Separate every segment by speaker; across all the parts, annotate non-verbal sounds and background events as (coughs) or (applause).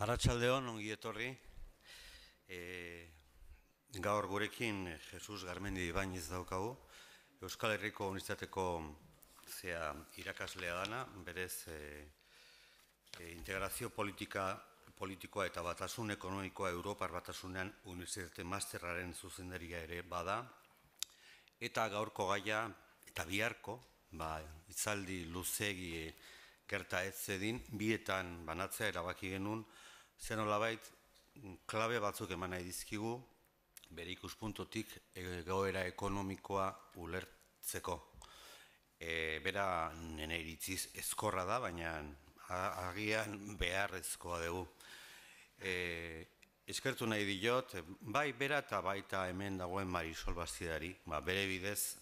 Speaker 1: Arratxalde hon, ongi etorri, e, gaur gurekin eh, Jesus Garmendi bainiz daukagu, Euskal Herriko Unizateko zea irakaslea dana, berez e, integrazio politika, politikoa eta batasun ekonomikoa Europar batasunean Unizate Masterraren zuzenderia ere bada, eta gaurko gaia eta biharko, ba, itzaldi luzegi e, kerta ez zedin, bietan banatzea erabaki genuen, zen hola klabe batzuk eman nahi dizkigu, bere ikuspuntotik egoera ekonomikoa ulertzeko. E, bera nene iritziz ezkorra da, baina agian beharrezkoa dugu. E, ezkertu nahi diot, bai bera eta baita hemen dagoen marisol bastidari, ba, bere bidez,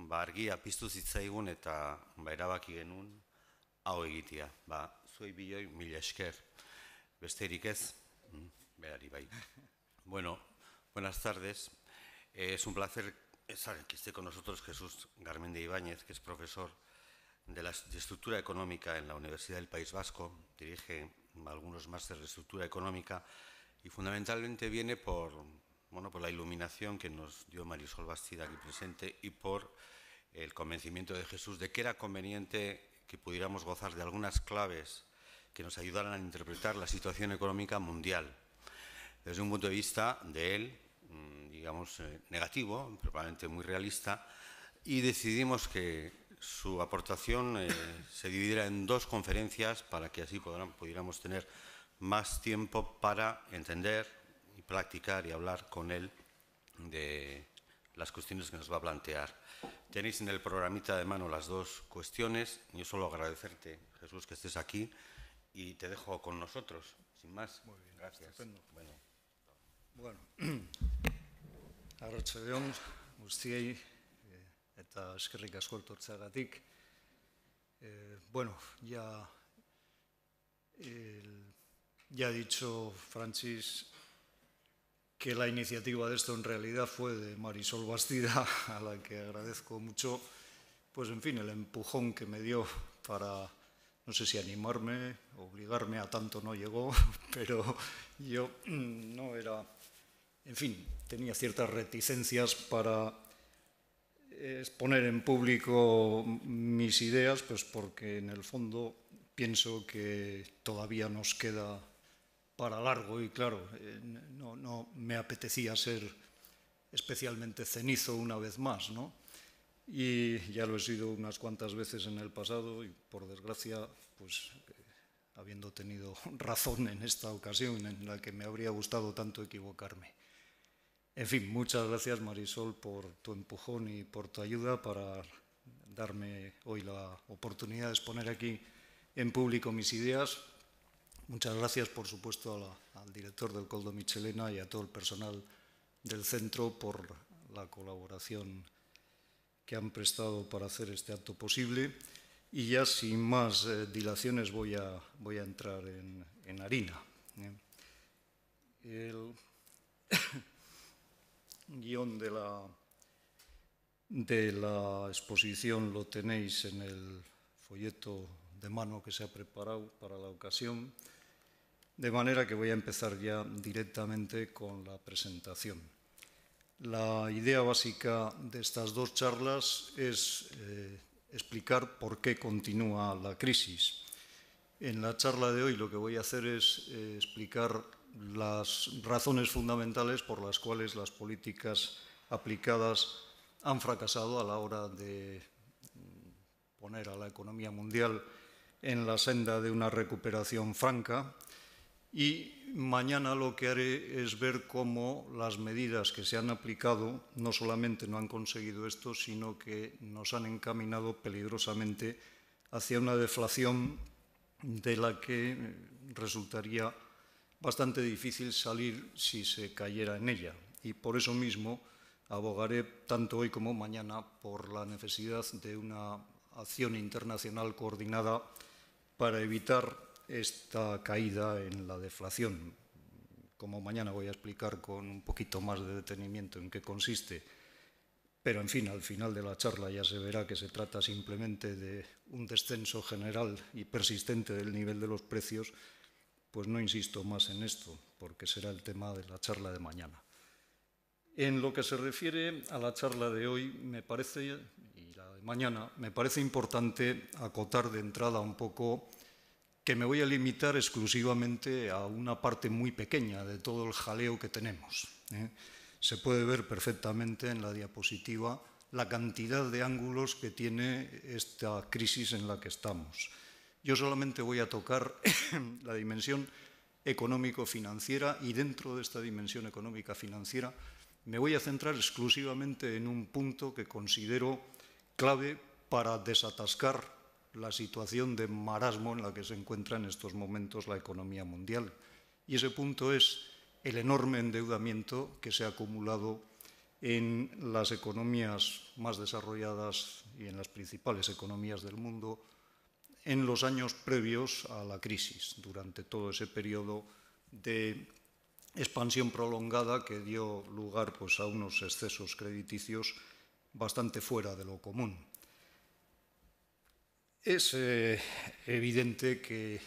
Speaker 1: ba, argi apiztu zitzaigun eta ba, erabaki genuen hau egitea. Ba, zuei biloi, mila esker. besterik ez, mm, Bueno, buenas tardes. es un placer estar que esté con nosotros Jesús de Ibáñez, que es profesor de, la, Estructura Económica en la Universidad del País Vasco, dirige algunos másteres de Estructura Económica y fundamentalmente viene por, bueno, por la iluminación que nos dio Marisol Bastida aquí presente y por el convencimiento de Jesús de que era conveniente que pudiéramos gozar de algunas claves que nos ayudaran a interpretar la situación económica mundial desde un punto de vista de él, mm, digamos, eh, negativo, probablemente muy realista, y decidimos que su aportación eh, (laughs) se dividiera en dos conferencias para que así pudiéramos tener más tiempo para entender y practicar y hablar con él de las cuestiones que nos va a plantear. Tenéis en el programita de mano las dos cuestiones. Yo solo agradecerte, Jesús, que estés aquí y te dejo con nosotros, sin más. Muy bien, gracias.
Speaker 2: Bueno, (clears throat) eh, eskerrik eh, bueno, ya ya ha dicho Francis que la iniciativa de esto en realidad fue de Marisol Bastida, (laughs) a la que agradezco mucho, pues en fin, el empujón que me dio para no sé si animarme, obligarme a tanto no llegó, (laughs) pero yo mm, no era, en fin, tenía ciertas reticencias para exponer en público mis ideas, pues porque en el fondo pienso que todavía nos queda para largo y claro, eh, no, no me apetecía ser especialmente cenizo una vez más, ¿no? y ya lo he sido unas cuantas veces en el pasado y por desgracia, pues eh, habiendo tenido (laughs) razón en esta ocasión en la que me habría gustado tanto equivocarme. En fin, muchas gracias Marisol por tu empujón y por tu ayuda para darme hoy la oportunidad de exponer aquí en público mis ideas. Muchas gracias, por supuesto, al director del Coldo Michelena y a todo el personal del centro por la colaboración que han prestado para hacer este acto posible. Y ya sin más eh, dilaciones voy a, voy a entrar en, harina. ¿eh? El (coughs) guión de de la exposición lo tenéis en el folleto de mano que se ha preparado para la ocasión, de manera que voy a empezar ya directamente con la presentación. La idea básica de estas dos charlas es eh, explicar por qué continúa la crisis. En la charla de hoy lo que voy a hacer es eh, explicar las razones fundamentales por las cuales las políticas aplicadas han fracasado a la hora de mm, poner a la economía mundial en la senda de una recuperación franca y mañana lo que haré es ver cómo las medidas que se han aplicado no solamente no han conseguido esto, sino que nos han encaminado peligrosamente hacia una deflación de la que resultaría bastante difícil salir si se cayera en ella. Y por eso mismo abogaré tanto hoy como mañana por la necesidad de una acción internacional coordinada para evitar esta caída en la deflación. Como mañana voy a explicar con un poquito más de detenimiento en qué consiste, pero en fin, al final de la charla ya se verá que se trata simplemente de un descenso general y persistente del nivel de los precios, pues no insisto más en esto, porque será el tema de la charla de mañana. En lo que se refiere a la charla de hoy, me parece, y la de mañana, me parece importante acotar de entrada un poco me voy a limitar exclusivamente a una parte muy pequeña de todo el jaleo que tenemos. ¿eh? Se puede ver perfectamente en la diapositiva la cantidad de ángulos que tiene esta crisis en la que estamos. Yo solamente voy a tocar (coughs) la dimensión económico-financiera y dentro de esta dimensión económica-financiera me voy a centrar exclusivamente en un punto que considero clave para desatascar la situación de marasmo en la que se encuentra en estos momentos la economía mundial. Y ese punto es el enorme endeudamiento que se ha acumulado en las economías más desarrolladas y en las principales economías del mundo en los años previos a la crisis, durante todo ese periodo de expansión prolongada que dio lugar pues, a unos excesos crediticios bastante fuera de lo común. Es eh, evidente que,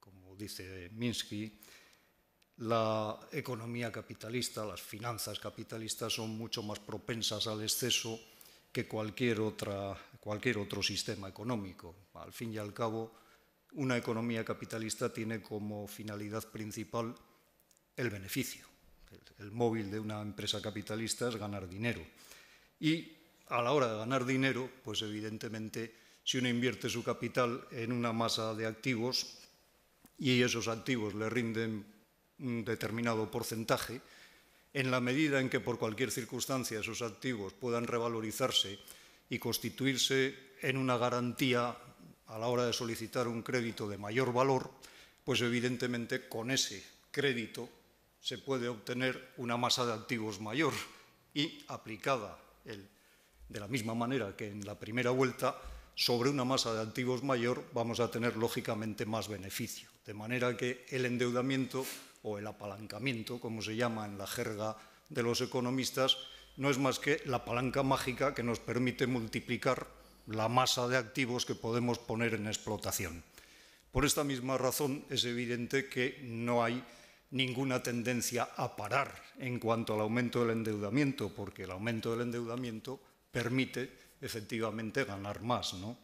Speaker 2: como dice Minsky, la economía capitalista, las finanzas capitalistas son mucho más propensas al exceso que cualquier, otra, cualquier otro sistema económico. Al fin y al cabo, una economía capitalista tiene como finalidad principal el beneficio. El, el móvil de una empresa capitalista es ganar dinero. Y a la hora de ganar dinero, pues evidentemente si uno invierte su capital en una masa de activos y esos activos le rinden un determinado porcentaje, en la medida en que por cualquier circunstancia esos activos puedan revalorizarse y constituirse en una garantía a la hora de solicitar un crédito de mayor valor, pues evidentemente con ese crédito se puede obtener una masa de activos mayor y aplicada el de la misma manera que en la primera vuelta, sobre una masa de activos mayor vamos a tener lógicamente más beneficio. De manera que el endeudamiento o el apalancamiento, como se llama en la jerga de los economistas, no es más que la palanca mágica que nos permite multiplicar la masa de activos que podemos poner en explotación. Por esta misma razón es evidente que no hay ninguna tendencia a parar en cuanto al aumento del endeudamiento, porque el aumento del endeudamiento permite efectivamente ganar más. ¿no?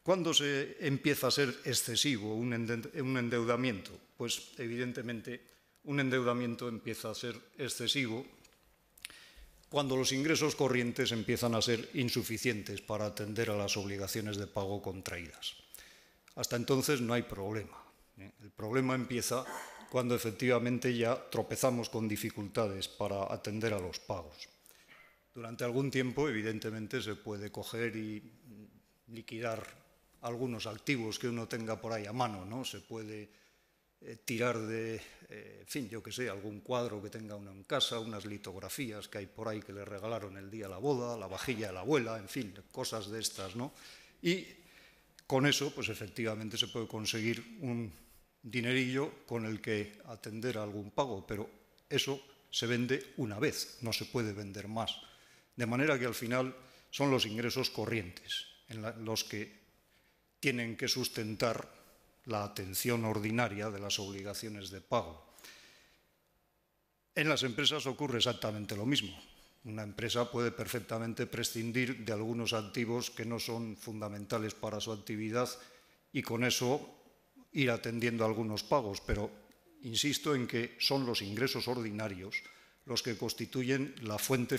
Speaker 2: ¿Cuándo se empieza a ser excesivo un endeudamiento? Pues evidentemente un endeudamiento empieza a ser excesivo cuando los ingresos corrientes empiezan a ser insuficientes para atender a las obligaciones de pago contraídas. Hasta entonces no hay problema. ¿eh? El problema empieza cuando efectivamente ya tropezamos con dificultades para atender a los pagos. Durante algún tiempo, evidentemente, se puede coger y liquidar algunos activos que uno tenga por ahí a mano, ¿no? Se puede eh, tirar de, eh, en fin, yo que sé, algún cuadro que tenga uno en casa, unas litografías que hay por ahí que le regalaron el día de la boda, la vajilla de la abuela, en fin, cosas de estas, ¿no? Y con eso, pues efectivamente se puede conseguir un dinerillo con el que atender a algún pago, pero eso se vende una vez, no se puede vender más. De manera que al final son los ingresos corrientes en los que tienen que sustentar la atención ordinaria de las obligaciones de pago. En las empresas ocurre exactamente lo mismo. Una empresa puede perfectamente prescindir de algunos activos que no son fundamentales para su actividad y con eso ir atendiendo algunos pagos, pero insisto en que son los ingresos ordinarios los que constituyen la fuente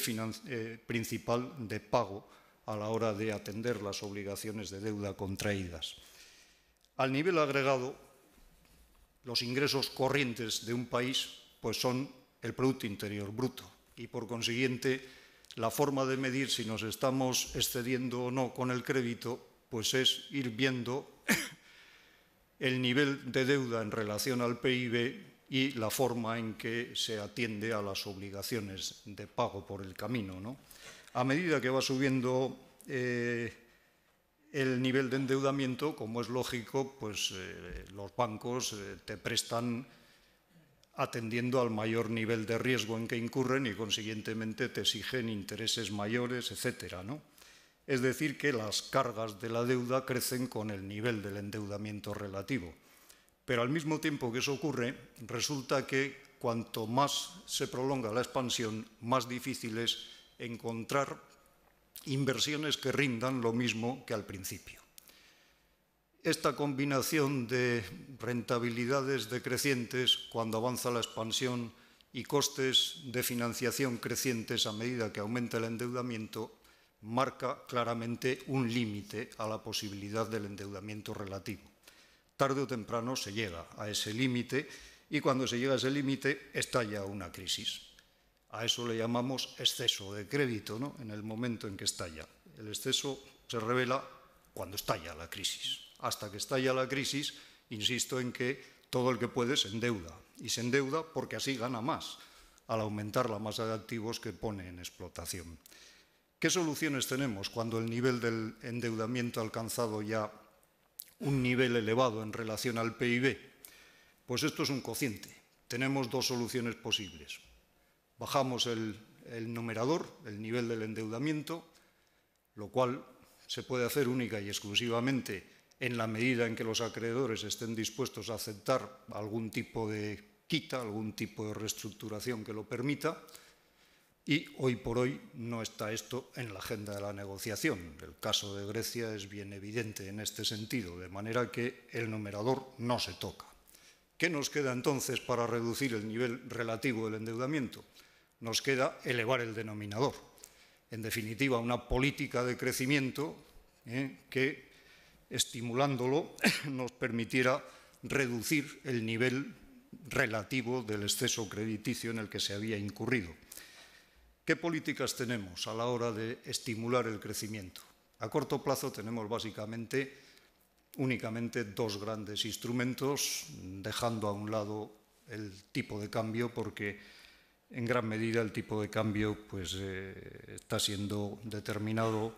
Speaker 2: eh, principal de pago a la hora de atender las obligaciones de deuda contraídas. Al nivel agregado, los ingresos corrientes de un país pues son el Producto Interior Bruto y por consiguiente la forma de medir si nos estamos excediendo o no con el crédito pues es ir viendo (coughs) el nivel de deuda en relación al PIB y la forma en que se atiende a las obligaciones de pago por el camino. ¿no? A medida que va subiendo eh, el nivel de endeudamiento, como es lógico, pues eh, los bancos eh, te prestan atendiendo al mayor nivel de riesgo en que incurren y consiguientemente te exigen intereses mayores, etcétera, ¿no? Es decir, que las cargas de la deuda crecen con el nivel del endeudamiento relativo. Pero al mismo tiempo que eso ocurre, resulta que cuanto más se prolonga la expansión, más difícil es encontrar inversiones que rindan lo mismo que al principio. Esta combinación de rentabilidades decrecientes cuando avanza la expansión y costes de financiación crecientes a medida que aumenta el endeudamiento marca claramente un límite a la posibilidad del endeudamiento relativo tarde o temprano se llega a ese límite y cuando se llega a ese límite estalla una crisis. A eso le llamamos exceso de crédito, ¿no? en el momento en que estalla. El exceso se revela cuando estalla la crisis. Hasta que estalla la crisis, insisto en que todo el que puede se endeuda. Y se endeuda porque así gana más, al aumentar la masa de activos que pone en explotación. ¿Qué soluciones tenemos cuando el nivel del endeudamiento alcanzado ya un nivel elevado en relación al PIB. Pues esto es un cociente. Tenemos dos soluciones posibles. Bajamos el, numerador, el nivel del endeudamiento, lo cual se puede hacer única y exclusivamente en la medida en que los acreedores estén dispuestos a aceptar algún tipo de quita, algún tipo de reestructuración que lo permita. Y hoy por hoy no está esto en la agenda de la negociación. El caso de Grecia es bien evidente en este sentido, de manera que el numerador no se toca. ¿Qué nos queda entonces para reducir el nivel relativo del endeudamiento? Nos queda elevar el denominador. En definitiva, una política de crecimiento ¿eh? que, estimulándolo, (coughs) nos permitiera reducir el nivel relativo del exceso crediticio en el que se había incurrido. ¿Qué políticas tenemos a la hora de estimular el crecimiento? A corto plazo tenemos básicamente únicamente dos grandes instrumentos, dejando a un lado el tipo de cambio, porque en gran medida el tipo de cambio pues, eh, está siendo determinado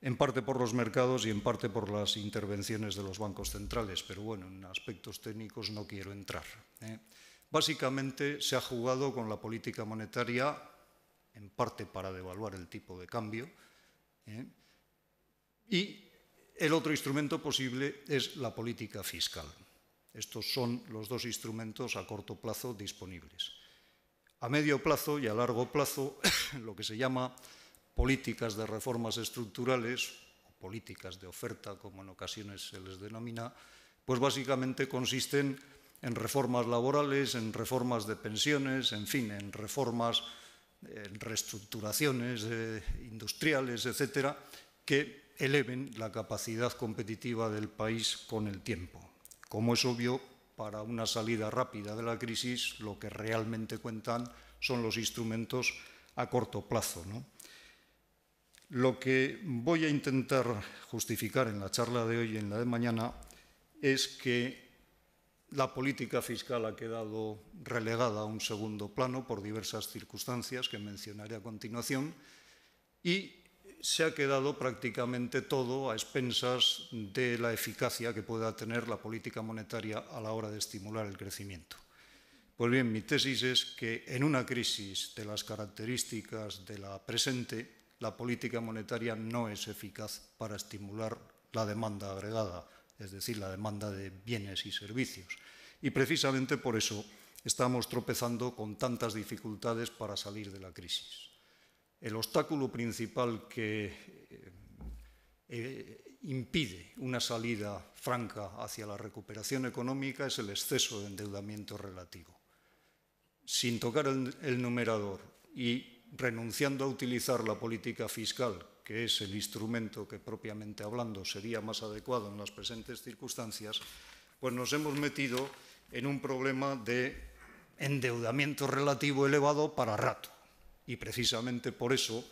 Speaker 2: en parte por los mercados y en parte por las intervenciones de los bancos centrales, pero bueno, en aspectos técnicos no quiero entrar. ¿eh? Básicamente se ha jugado con la política monetaria en parte para devaluar el tipo de cambio. ¿eh? Y el otro instrumento posible es la política fiscal. Estos son los dos instrumentos a corto plazo disponibles. A medio plazo y a largo plazo, (coughs) lo que se llama políticas de reformas estructurales, o políticas de oferta, como en ocasiones se les denomina, pues básicamente consisten en reformas laborales, en reformas de pensiones, en fin, en reformas reestructuraciones eh, industriales, etcétera, que eleven la capacidad competitiva del país con el tiempo. Como es obvio, para una salida rápida de la crisis lo que realmente cuentan son los instrumentos a corto plazo. Lo que voy a intentar justificar en la charla de hoy y en la de mañana es que la política fiscal ha quedado relegada a un segundo plano por diversas circunstancias que mencionaré a continuación y se ha quedado prácticamente todo a expensas de la eficacia que pueda tener la política monetaria a la hora de estimular el crecimiento. Pues bien, mi tesis es que en una crisis de las características de la presente, la política monetaria no es eficaz para estimular la demanda agregada, es decir, la demanda de bienes y servicios. Y precisamente por eso estamos tropezando con tantas dificultades para salir de la crisis. El obstáculo principal que eh, eh, impide una salida franca hacia la recuperación económica es el exceso de endeudamiento relativo. Sin tocar el numerador y renunciando a utilizar la política fiscal que es el instrumento que propiamente hablando sería más adecuado en las presentes circunstancias, pues nos hemos metido en un problema de endeudamiento relativo elevado para rato. Y precisamente por eso,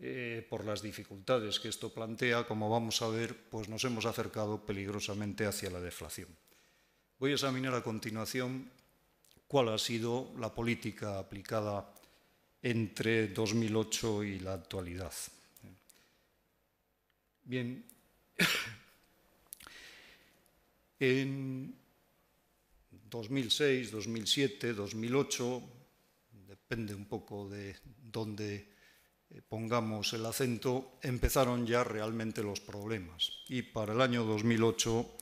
Speaker 2: eh, por las dificultades que esto plantea, como vamos a ver, pues nos hemos acercado peligrosamente hacia la deflación. Voy a examinar a continuación cuál ha sido la política aplicada entre 2008 y la actualidad. Bien. (laughs) en 2006, 2007, 2008, depende un poco de dónde eh, pongamos el acento, empezaron ya realmente los problemas. Y para el año 2008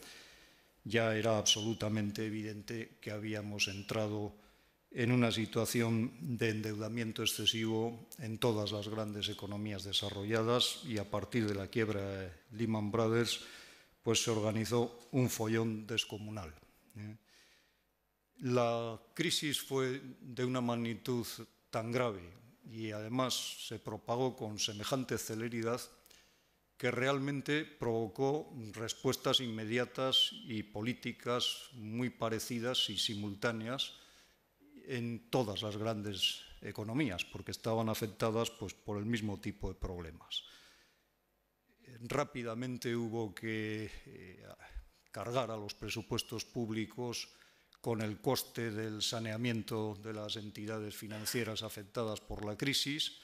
Speaker 2: ya era absolutamente evidente que habíamos entrado en una situación de endeudamiento excesivo en todas las grandes economías desarrolladas y a partir de la quiebra de Lehman Brothers pues se organizó un follón descomunal. ¿eh? La crisis fue de una magnitud tan grave y además se propagó con semejante celeridad que realmente provocó respuestas inmediatas y políticas muy parecidas y simultáneas en todas las grandes economías, porque estaban afectadas pues, por el mismo tipo de problemas. Rápidamente hubo que eh, cargar a los presupuestos públicos con el coste del saneamiento de las entidades financieras afectadas por la crisis,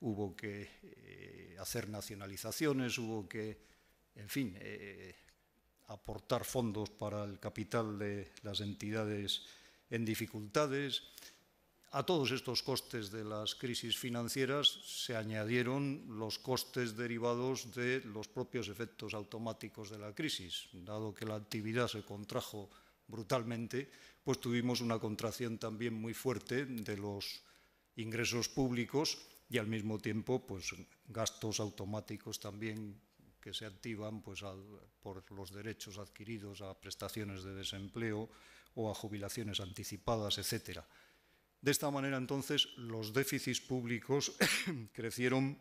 Speaker 2: hubo que eh, hacer nacionalizaciones, hubo que, en fin, eh, aportar fondos para el capital de las entidades financieras en dificultades. A todos estos costes de las crisis financieras se añadieron los costes derivados de los propios efectos automáticos de la crisis. Dado que la actividad se contrajo brutalmente, pues tuvimos una contracción también muy fuerte de los ingresos públicos y al mismo tiempo pues gastos automáticos también que se activan pues, por los derechos adquiridos a prestaciones de desempleo, o a jubilaciones anticipadas, etcétera. De esta manera, entonces, los déficits públicos (coughs) crecieron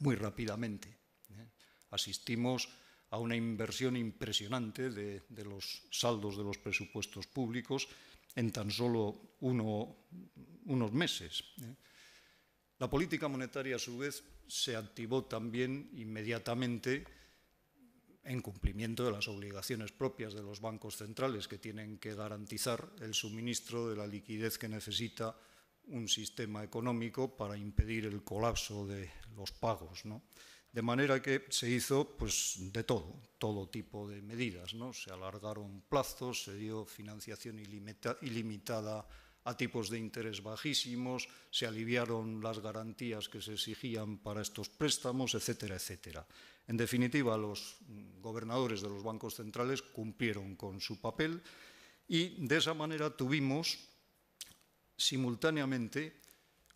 Speaker 2: muy rápidamente. ¿eh? Asistimos a una inversión impresionante de, los saldos de los presupuestos públicos en tan solo unos meses. ¿eh? La política monetaria, a su vez, se activó también inmediatamente en cumplimiento de las obligaciones propias de los bancos centrales que tienen que garantizar el suministro de la liquidez que necesita un sistema económico para impedir el colapso de los pagos. De manera que se hizo pues, de todo, todo tipo de medidas. ¿no? Se alargaron plazos, se dio financiación ilimitada a tipos de interés bajísimos, se aliviaron las garantías que se exigían para estos préstamos, etcétera, etcétera. En definitiva, los gobernadores de los bancos centrales cumplieron con su papel y de esa manera tuvimos simultáneamente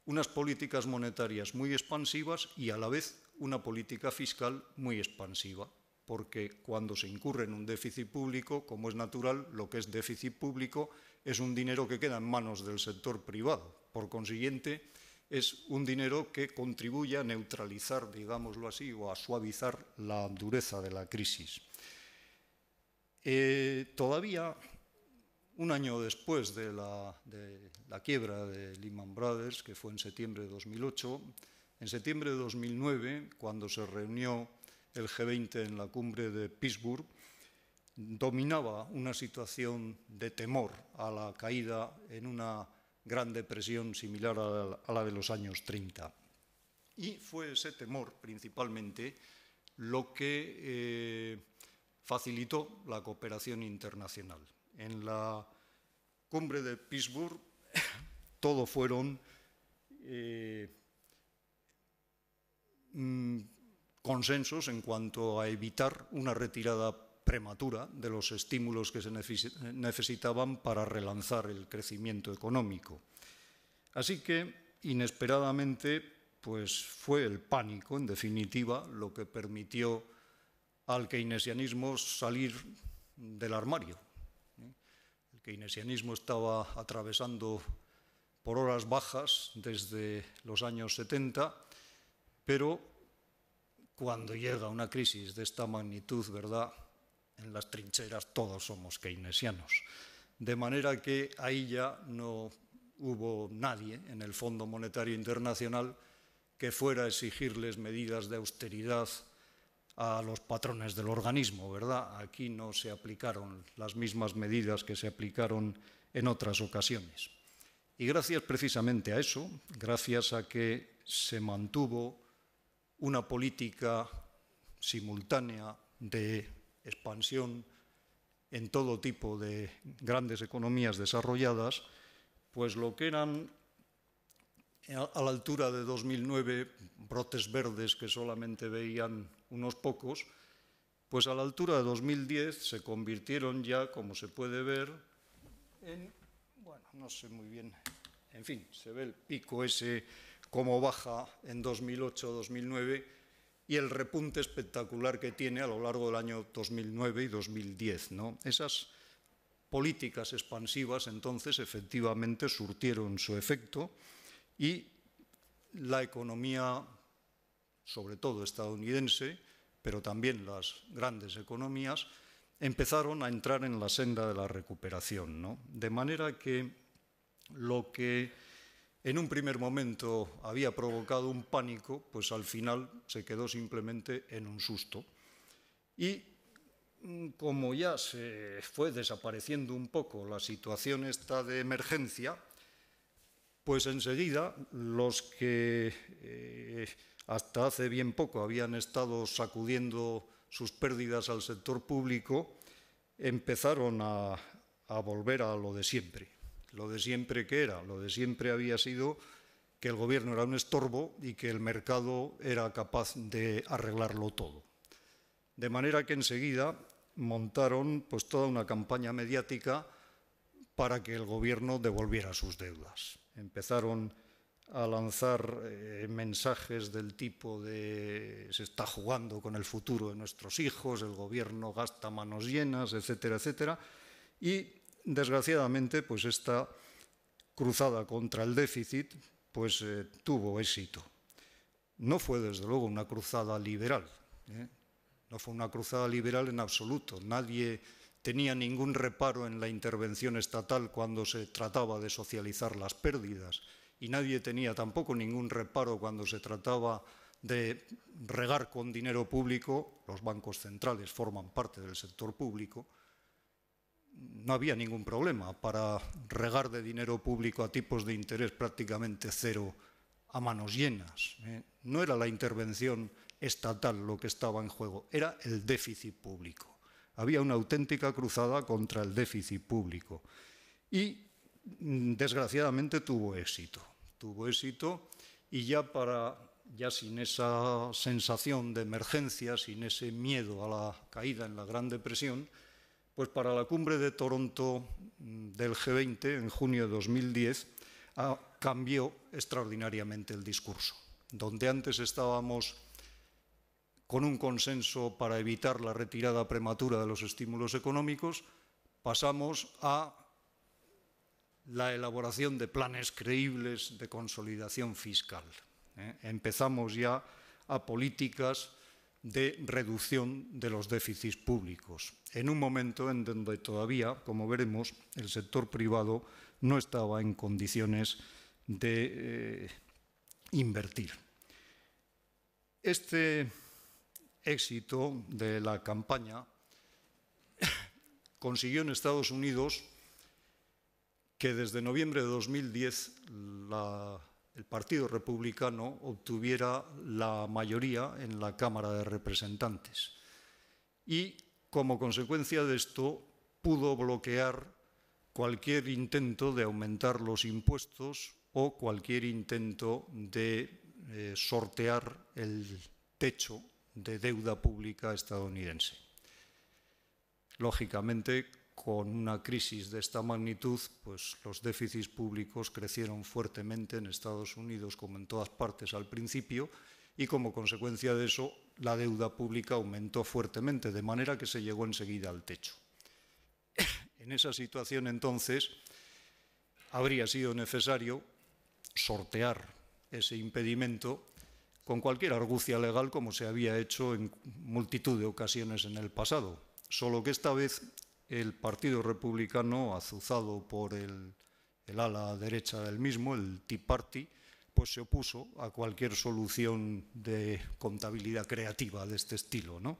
Speaker 2: unas políticas monetarias muy expansivas y a la vez una política fiscal muy expansiva, porque cuando se incurre en un déficit público, como es natural, lo que es déficit público es un dinero que queda en manos del sector privado. Por consiguiente, es un dinero que contribuye a neutralizar, digámoslo así, o a suavizar la dureza de la crisis. Eh, todavía, un año después de la, de la quiebra de Lehman Brothers, que fue en septiembre de 2008, en septiembre de 2009, cuando se reunió el G20 en la cumbre de Pittsburgh, dominaba una situación de temor a la caída en una gran depresión similar a la de los años 30. Y fue ese temor principalmente lo que eh, facilitó la cooperación internacional. En la cumbre de Pittsburgh (coughs) todo fueron eh, mm, consensos en cuanto a evitar una retirada prematura de los estímulos que se necesitaban para relanzar el crecimiento económico. Así que, inesperadamente, pues fue el pánico, en definitiva, lo que permitió al keynesianismo salir del armario. ¿eh? El keynesianismo estaba atravesando por horas bajas desde los años 70, pero cuando llega una crisis de esta magnitud, ¿verdad? en las trincheras todos somos keynesianos. De manera que ahí ya no hubo nadie en el Fondo Monetario Internacional que fuera a exigirles medidas de austeridad a los patrones del organismo, ¿verdad? Aquí no se aplicaron las mismas medidas que se aplicaron en otras ocasiones. Y gracias precisamente a eso, gracias a que se mantuvo una política simultánea de expansión en todo tipo de grandes economías desarrolladas, pues lo que eran eh, a la altura de 2009 brotes verdes que solamente veían unos pocos, pues a la altura de 2010 se convirtieron ya, como se puede ver, en, bueno, no sé muy bien, en fin, se ve el pico ese como baja en 2008-2009 y el repunte espectacular que tiene a lo largo del año 2009 y 2010. ¿no? Esas políticas expansivas entonces efectivamente surtieron su efecto y la economía, sobre todo estadounidense, pero también las grandes economías, empezaron a entrar en la senda de la recuperación. ¿no? De manera que lo que en un primer momento había provocado un pánico, pues al final se quedó simplemente en un susto. Y mm, como ya se fue desapareciendo un poco la situación esta de emergencia, pues enseguida los que eh, hasta hace bien poco habían estado sacudiendo sus pérdidas al sector público empezaron a volver a lo de siempre. Lo de siempre que era, lo de siempre había sido que el gobierno era un estorbo y que el mercado era capaz de arreglarlo todo. De manera que enseguida montaron pues toda una campaña mediática para que el gobierno devolviera sus deudas. Empezaron a lanzar eh, mensajes del tipo de se está jugando con el futuro de nuestros hijos, el gobierno gasta manos llenas, etcétera, etcétera, y desgraciadamente, pues esta cruzada contra el déficit pues, eh, tuvo éxito. No fue, desde luego, una cruzada liberal. ¿eh? No fue una cruzada liberal en absoluto. Nadie tenía ningún reparo en la intervención estatal cuando se trataba de socializar las pérdidas y nadie tenía tampoco ningún reparo cuando se trataba de regar con dinero público, los bancos centrales forman parte del sector público, no había ningún problema para regar de dinero público a tipos de interés prácticamente cero a manos llenas. ¿eh? No era la intervención estatal lo que estaba en juego, era el déficit público. Había una auténtica cruzada contra el déficit público y mm, desgraciadamente tuvo éxito. Tuvo éxito y ya ya sin esa sensación de emergencia, sin ese miedo a la caída en la Gran Depresión, pues para la cumbre de Toronto mm, del G20 en junio de 2010 ah, cambió extraordinariamente el discurso. Donde antes estábamos con un consenso para evitar la retirada prematura de los estímulos económicos, pasamos a la elaboración de planes creíbles de consolidación fiscal. ¿eh? Empezamos ya a políticas de reducción de los déficits públicos, en un momento en donde todavía, como veremos, el sector privado no estaba en condiciones de eh, invertir. Este éxito de la campaña (coughs) consiguió en Estados Unidos que desde noviembre de 2010 la el Partido Republicano obtuviera la mayoría en la Cámara de Representantes. Y como consecuencia de esto pudo bloquear cualquier intento de aumentar los impuestos o cualquier intento de eh, sortear el techo de deuda pública estadounidense. Lógicamente, con una crisis de esta magnitud, pues los déficits públicos crecieron fuertemente en Estados Unidos como en todas partes al principio y como consecuencia de eso la deuda pública aumentó fuertemente, de manera que se llegó enseguida al techo. (coughs) En esa situación entonces habría sido necesario sortear ese impedimento con cualquier argucia legal como se había hecho en multitud de ocasiones en el pasado, solo que esta vez el Partido Republicano, azuzado por el, ala derecha del mismo, el Tea Party, pues se opuso a cualquier solución de contabilidad creativa de este estilo. ¿no?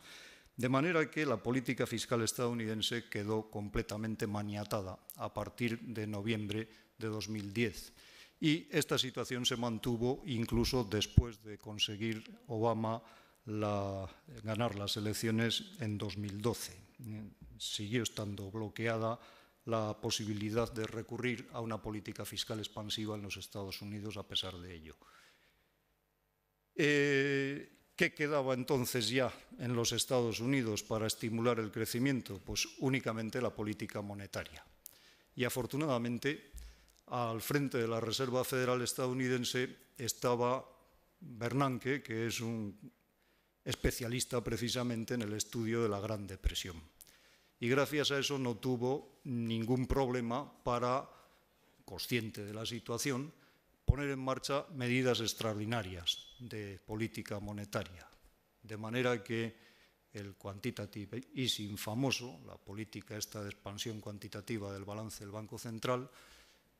Speaker 2: De manera que la política fiscal estadounidense quedó completamente maniatada a partir de noviembre de 2010. Y esta situación se mantuvo incluso después de conseguir Obama ganar las elecciones en 2012 siguió estando bloqueada la posibilidad de recurrir a una política fiscal expansiva en los Estados Unidos a pesar de ello. Eh, ¿Qué quedaba entonces ya en los Estados Unidos para estimular el crecimiento? Pues únicamente la política monetaria. Y afortunadamente, al frente de la Reserva Federal estadounidense estaba Bernanke, que es un especialista precisamente en el estudio de la Gran Depresión y gracias a eso no tuvo ningún problema para, consciente de la situación, poner en marcha medidas extraordinarias de política monetaria. De manera que el quantitative easing famoso, la política esta de expansión cuantitativa del balance del Banco Central,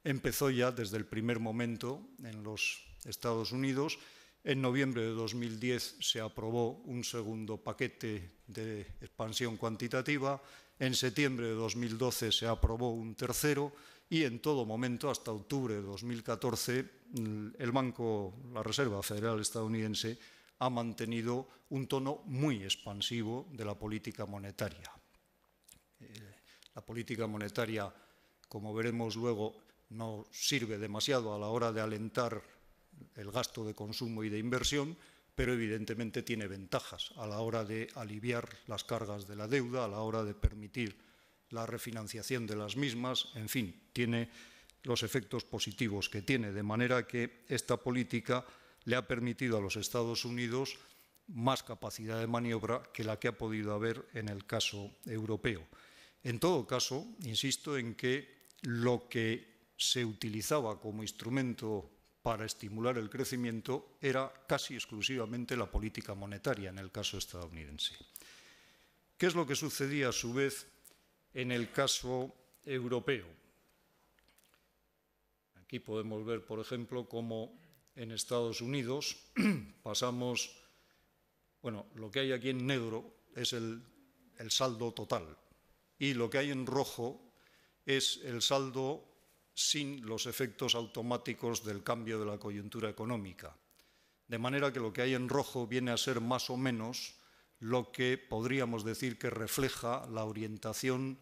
Speaker 2: empezó ya desde el primer momento en los Estados Unidos. En noviembre de 2010 se aprobó un segundo paquete de expansión cuantitativa en septiembre de 2012 se aprobó un tercero y en todo momento, hasta octubre de 2014, mm, el Banco, la Reserva Federal estadounidense, ha mantenido un tono muy expansivo de la política monetaria. Eh, la política monetaria, como veremos luego, no sirve demasiado a la hora de alentar el gasto de consumo y de inversión, pero evidentemente tiene ventajas a la hora de aliviar las cargas de la deuda, a la hora de permitir la refinanciación de las mismas, en fin, tiene los efectos positivos que tiene, de manera que esta política le ha permitido a los Estados Unidos más capacidad de maniobra que la que ha podido haber en el caso europeo. En todo caso, insisto en que lo que se utilizaba como instrumento para estimular el crecimiento era casi exclusivamente la política monetaria en el caso estadounidense. ¿Qué es lo que sucedía a su vez en el caso europeo? Aquí podemos ver, por ejemplo, cómo en Estados Unidos (clears throat) pasamos, bueno, lo que hay aquí en negro es el, el saldo total y lo que hay en rojo es el saldo sin los efectos automáticos del cambio de la coyuntura económica. De manera que lo que hay en rojo viene a ser más o menos lo que podríamos decir que refleja la orientación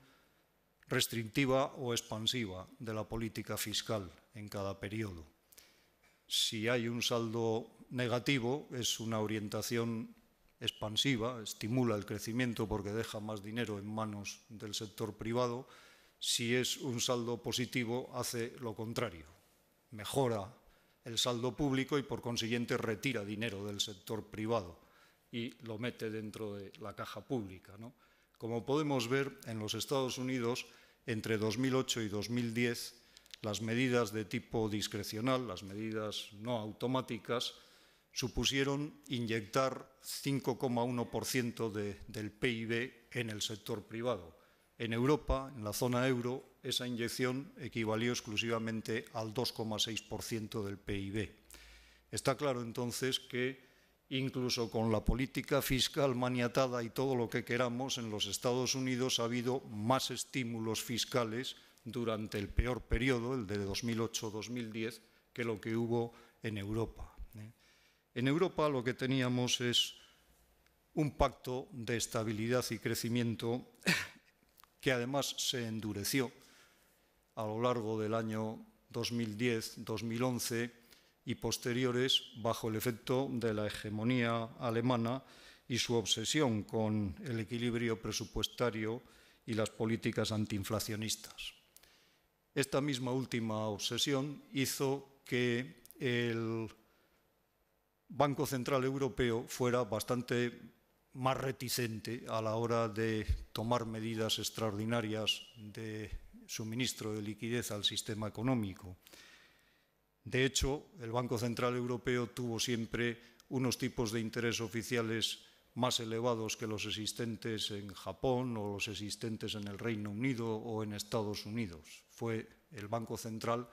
Speaker 2: restrictiva o expansiva de la política fiscal en cada periodo. Si hay un saldo negativo, es una orientación expansiva, estimula el crecimiento porque deja más dinero en manos del sector privado, si es un saldo positivo, hace lo contrario, mejora el saldo público y por consiguiente retira dinero del sector privado y lo mete dentro de la caja pública. Como podemos ver, en los Estados Unidos, entre 2008 y 2010, las medidas de tipo discrecional, las medidas no automáticas, supusieron inyectar 5,1% del PIB en el sector privado. En Europa, en la zona euro, esa inyección equivalió exclusivamente al 2,6% del PIB. Está claro entonces que incluso con la política fiscal maniatada y todo lo que queramos, en los Estados Unidos ha habido más estímulos fiscales durante el peor periodo, el de 2008-2010, que lo que hubo en Europa. ¿eh? En Europa lo que teníamos es un pacto de estabilidad y crecimiento que además se endureció a lo largo del año 2010, 2011 y posteriores bajo el efecto de la hegemonía alemana y su obsesión con el equilibrio presupuestario y las políticas antiinflacionistas. Esta misma última obsesión hizo que el Banco Central Europeo fuera bastante más reticente a la hora de tomar medidas extraordinarias de suministro de liquidez al sistema económico. De hecho, el Banco Central Europeo tuvo siempre unos tipos de interés oficiales más elevados que los existentes en Japón o los existentes en el Reino Unido o en Estados Unidos. Fue el Banco Central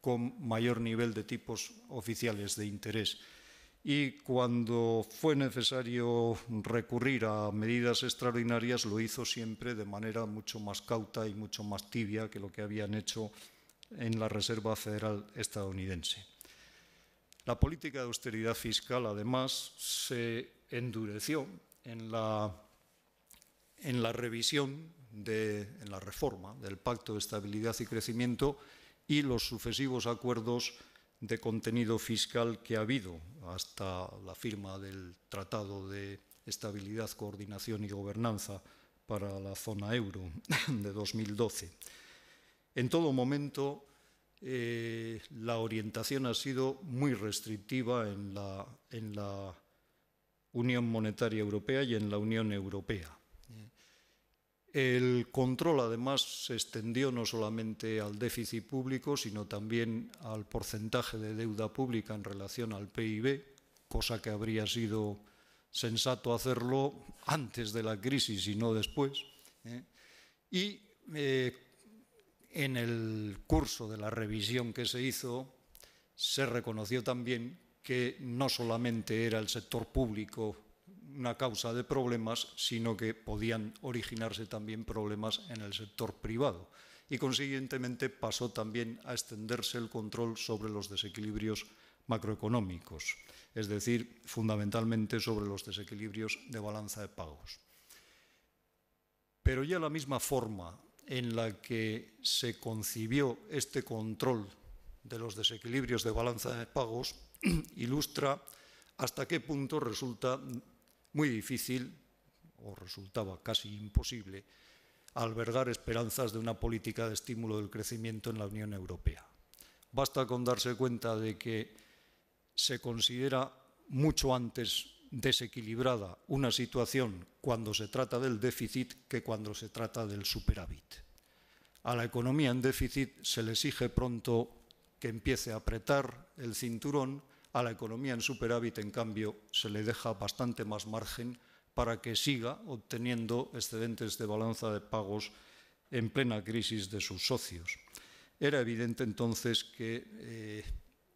Speaker 2: con mayor nivel de tipos oficiales de interés y cuando fue necesario recurrir a medidas extraordinarias lo hizo siempre de manera mucho más cauta y mucho más tibia que lo que habían hecho en la Reserva Federal estadounidense. La política de austeridad fiscal, además, se endureció en la, en la revisión, de, en la reforma del Pacto de Estabilidad y Crecimiento y los sucesivos acuerdos de contenido fiscal que ha habido hasta la firma del Tratado de Estabilidad, Coordinación y Gobernanza para la zona euro (laughs) de 2012. En todo momento, eh, la orientación ha sido muy restrictiva en la Unión Monetaria Europea y en la Unión Europea. El control además se extendió no solamente al déficit público, sino también al porcentaje de deuda pública en relación al PIB, cosa que habría sido sensato hacerlo antes de la crisis y no después. ¿eh? Y eh, en el curso de la revisión que se hizo, se reconoció también que no solamente era el sector público una causa de problemas, sino que podían originarse también problemas en el sector privado. Y consiguientemente pasó también a extenderse el control sobre los desequilibrios macroeconómicos, es decir, fundamentalmente sobre los desequilibrios de balanza de pagos. Pero ya la misma forma en la que se concibió este control de los desequilibrios de balanza de pagos (clears throat) ilustra hasta qué punto resulta muy difícil, o resultaba casi imposible, albergar esperanzas de una política de estímulo del crecimiento en la Unión Europea. Basta con darse cuenta de que se considera mucho antes desequilibrada una situación cuando se trata del déficit que cuando se trata del superávit. A la economía en déficit se le exige pronto que empiece a apretar el cinturón a la economía en superávit, en cambio, se le deja bastante más margen para que siga obteniendo excedentes de balanza de pagos en plena crisis de sus socios. Era evidente entonces que eh,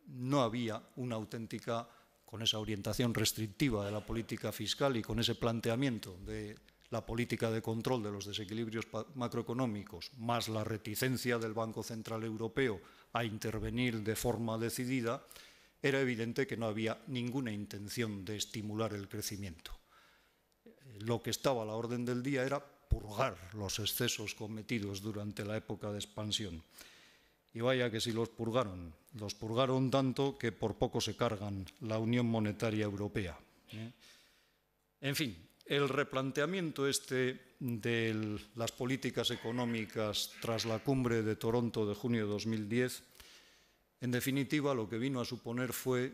Speaker 2: no había una auténtica, con esa orientación restrictiva de la política fiscal y con ese planteamiento de la política de control de los desequilibrios macroeconómicos, más la reticencia del Banco Central Europeo a intervenir de forma decidida, era evidente que no había ninguna intención de estimular el crecimiento. Lo que estaba a la orden del día era purgar los excesos cometidos durante la época de expansión. Y vaya que si los purgaron, los purgaron tanto que por poco se cargan la Unión Monetaria Europea. ¿eh? En fin, el replanteamiento este de las políticas económicas tras la cumbre de Toronto de junio de 2010 en definitiva, lo que vino a suponer fue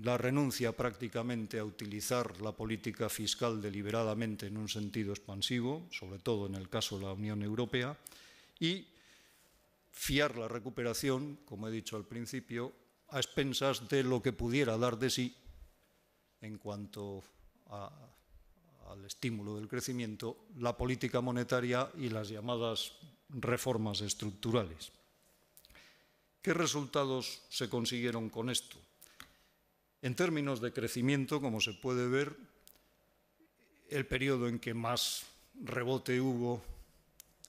Speaker 2: la renuncia prácticamente a utilizar la política fiscal deliberadamente en un sentido expansivo, sobre todo en el caso de la Unión Europea, y fiar la recuperación, como he dicho al principio, a expensas de lo que pudiera dar de sí en cuanto al estímulo del crecimiento, la política monetaria y las llamadas reformas estructurales. ¿Qué resultados se consiguieron con esto? En términos de crecimiento, como se puede ver, el periodo en que más rebote hubo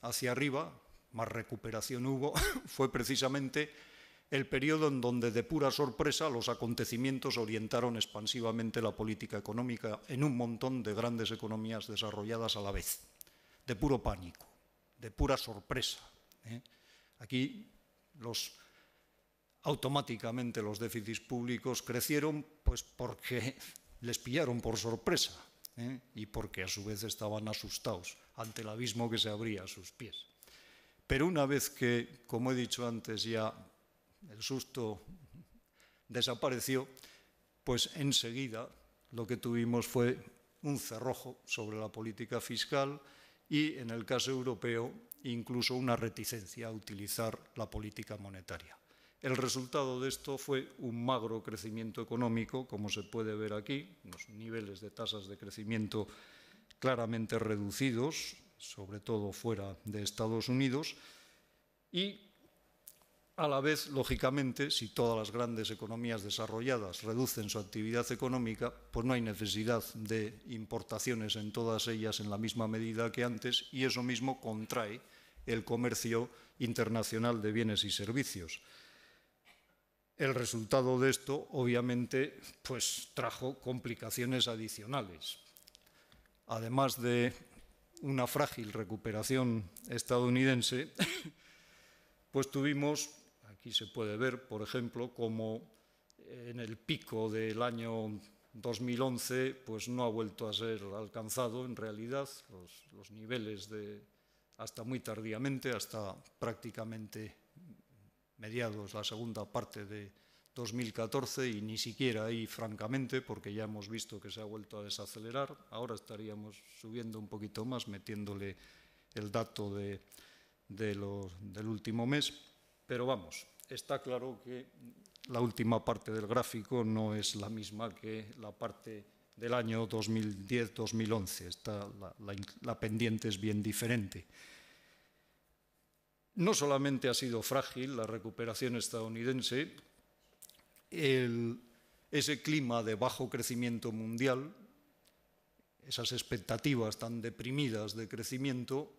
Speaker 2: hacia arriba, más recuperación hubo, (laughs) fue precisamente el periodo en donde de pura sorpresa los acontecimientos orientaron expansivamente la política económica en un montón de grandes economías desarrolladas a la vez, de puro pánico, de pura sorpresa. ¿eh? Aquí los automáticamente los déficits públicos crecieron pues porque (laughs) les pillaron por sorpresa ¿eh? y porque a su vez estaban asustados ante el abismo que se abría a sus pies. Pero una vez que, como he dicho antes, ya el susto desapareció, pues enseguida lo que tuvimos fue un cerrojo sobre la política fiscal y, en el caso europeo, incluso una reticencia a utilizar la política monetaria. El resultado de esto fue un magro crecimiento económico, como se puede ver aquí, unos niveles de tasas de crecimiento claramente reducidos, sobre todo fuera de Estados Unidos, y a la vez, lógicamente, si todas las grandes economías desarrolladas reducen su actividad económica, pues no hay necesidad de importaciones en todas ellas en la misma medida que antes y eso mismo contrae el comercio internacional de bienes y servicios el resultado de esto, obviamente, pues trajo complicaciones adicionales. Además de una frágil recuperación estadounidense, (coughs) pues tuvimos, aquí se puede ver, por ejemplo, como en el pico del año 2011, pues no ha vuelto a ser alcanzado en realidad los, los niveles de hasta muy tardíamente, hasta prácticamente mediados, la segunda parte de 2014 y ni siquiera ahí, francamente, porque ya hemos visto que se ha vuelto a desacelerar. Ahora estaríamos subiendo un poquito más, metiéndole el dato de, del último mes. Pero vamos, está claro que la última parte del gráfico no es la misma que la parte del año 2010-2011. La, la pendiente es bien diferente. No solamente ha sido frágil la recuperación estadounidense, ese clima de bajo crecimiento mundial, esas expectativas tan deprimidas de crecimiento,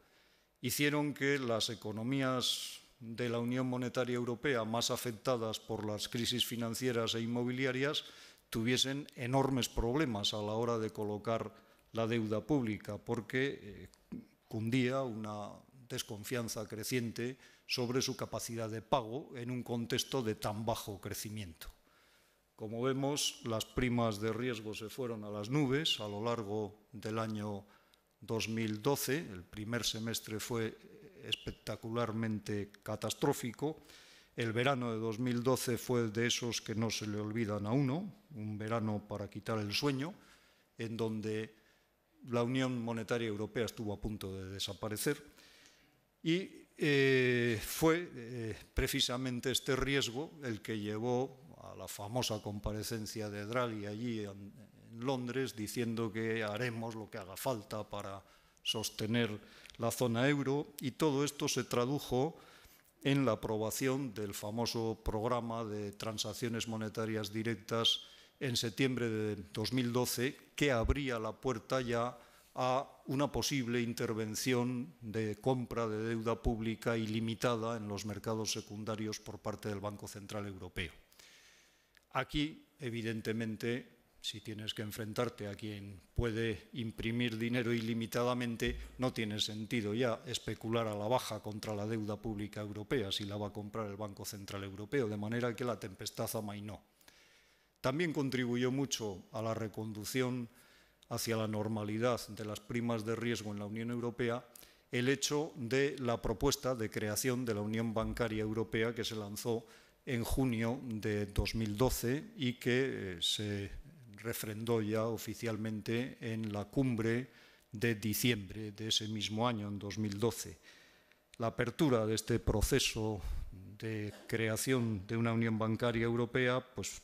Speaker 2: hicieron que las economías de la Unión Monetaria Europea más afectadas por las crisis financieras e inmobiliarias tuviesen enormes problemas a la hora de colocar la deuda pública, porque eh, cundía una desconfianza creciente sobre su capacidad de pago en un contexto de tan bajo crecimiento. Como vemos, las primas de riesgo se fueron a las nubes a lo largo del año 2012. El primer semestre fue espectacularmente catastrófico. El verano de 2012 fue de esos que no se le olvidan a uno, un verano para quitar el sueño, en donde la Unión Monetaria Europea estuvo a punto de desaparecer y eh, fue eh, precisamente este riesgo el que llevó a la famosa comparecencia de Draghi allí en Londres diciendo que haremos lo que haga falta para sostener la zona euro y todo esto se tradujo en la aprobación del famoso programa de transacciones monetarias directas en septiembre de 2012 que abría la puerta ya a una posible intervención de compra de deuda pública ilimitada en los mercados secundarios por parte del Banco Central Europeo. Aquí, evidentemente, si tienes que enfrentarte a quien puede imprimir dinero ilimitadamente, no tiene sentido ya especular a la baja contra la deuda pública europea si la va a comprar el Banco Central Europeo, de manera que la tempestad amainó. También contribuyó mucho a la reconducción hacia la normalidad de las primas de riesgo en la Unión Europea el hecho de la propuesta de creación de la Unión Bancaria Europea que se lanzó en junio de 2012 y que eh, se refrendó ya oficialmente en la cumbre de diciembre de ese mismo año, en 2012. La apertura de este proceso de creación de una Unión Bancaria Europea pues,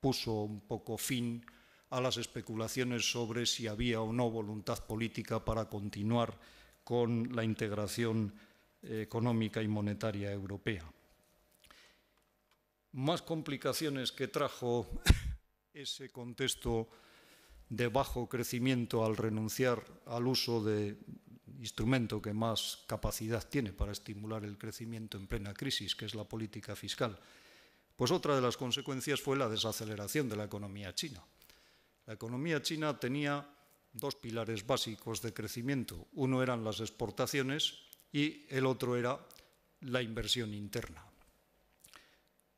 Speaker 2: puso un poco fin a las especulaciones sobre si había o no voluntad política para continuar con la integración eh, económica y monetaria europea. Más complicaciones que trajo (laughs) ese contexto de bajo crecimiento al renunciar al uso de instrumento que más capacidad tiene para estimular el crecimiento en plena crisis, que es la política fiscal, pues otra de las consecuencias fue la desaceleración de la economía china. La economía china tenía dos pilares básicos de crecimiento. Uno eran las exportaciones y el otro era la inversión interna.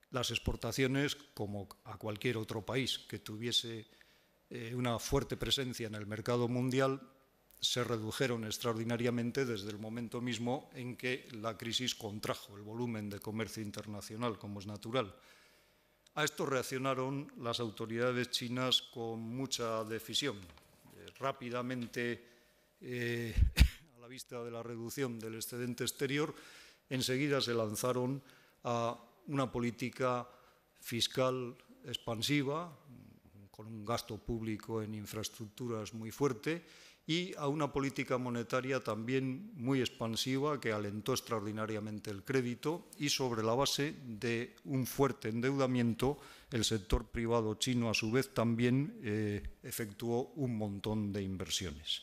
Speaker 2: Las exportaciones, como a cualquier otro país que tuviese eh, una fuerte presencia en el mercado mundial, se redujeron extraordinariamente desde el momento mismo en que la crisis contrajo el volumen de comercio internacional, como es natural. A esto reaccionaron las autoridades chinas con mucha decisión. Eh, rápidamente, eh, (laughs) a la vista de la reducción del excedente exterior, enseguida se lanzaron a una política fiscal expansiva, con un gasto público en infraestructuras muy fuerte y a una política monetaria también muy expansiva que alentó extraordinariamente el crédito y sobre la base de un fuerte endeudamiento, el sector privado chino a su vez también eh, efectuó un montón de inversiones.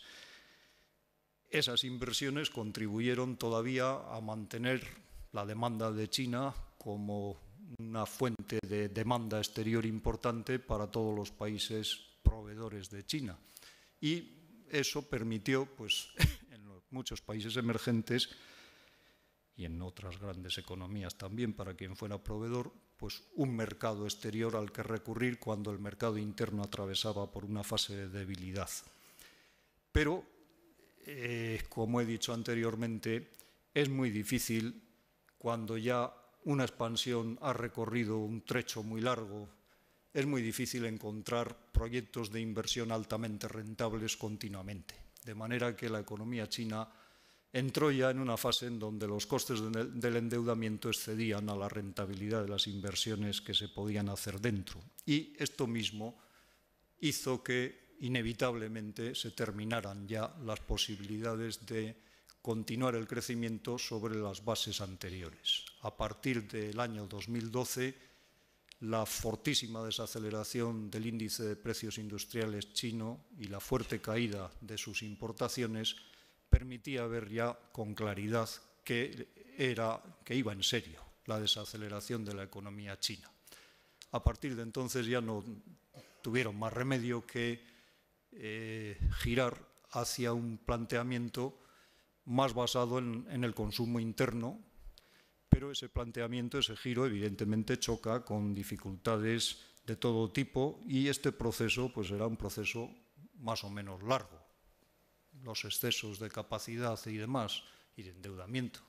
Speaker 2: Esas inversiones contribuyeron todavía a mantener la demanda de China como una fuente de demanda exterior importante para todos los países proveedores de China. Y eso permitió, pues, (laughs) en muchos países emergentes y en otras grandes economías también, para quien fuera proveedor, pues un mercado exterior al que recurrir cuando el mercado interno atravesaba por una fase de debilidad. Pero, eh, como he dicho anteriormente, es muy difícil cuando ya una expansión ha recorrido un trecho muy largo es muy difícil encontrar proyectos de inversión altamente rentables continuamente. De manera que la economía china entró ya en una fase en donde los costes del endeudamiento excedían a la rentabilidad de las inversiones que se podían hacer dentro. Y esto mismo hizo que inevitablemente se terminaran ya las posibilidades de continuar el crecimiento sobre las bases anteriores. A partir del año 2012, la fortísima desaceleración del índice de precios industriales chino y la fuerte caída de sus importaciones permitía ver ya con claridad que, era, que iba en serio la desaceleración de la economía china. A partir de entonces ya no tuvieron más remedio que eh, girar hacia un planteamiento más basado en el consumo interno, pero ese planteamiento, ese giro, evidentemente choca con dificultades de todo tipo y este proceso pues, será un proceso más o menos largo. Los excesos de capacidad y demás, y de endeudamiento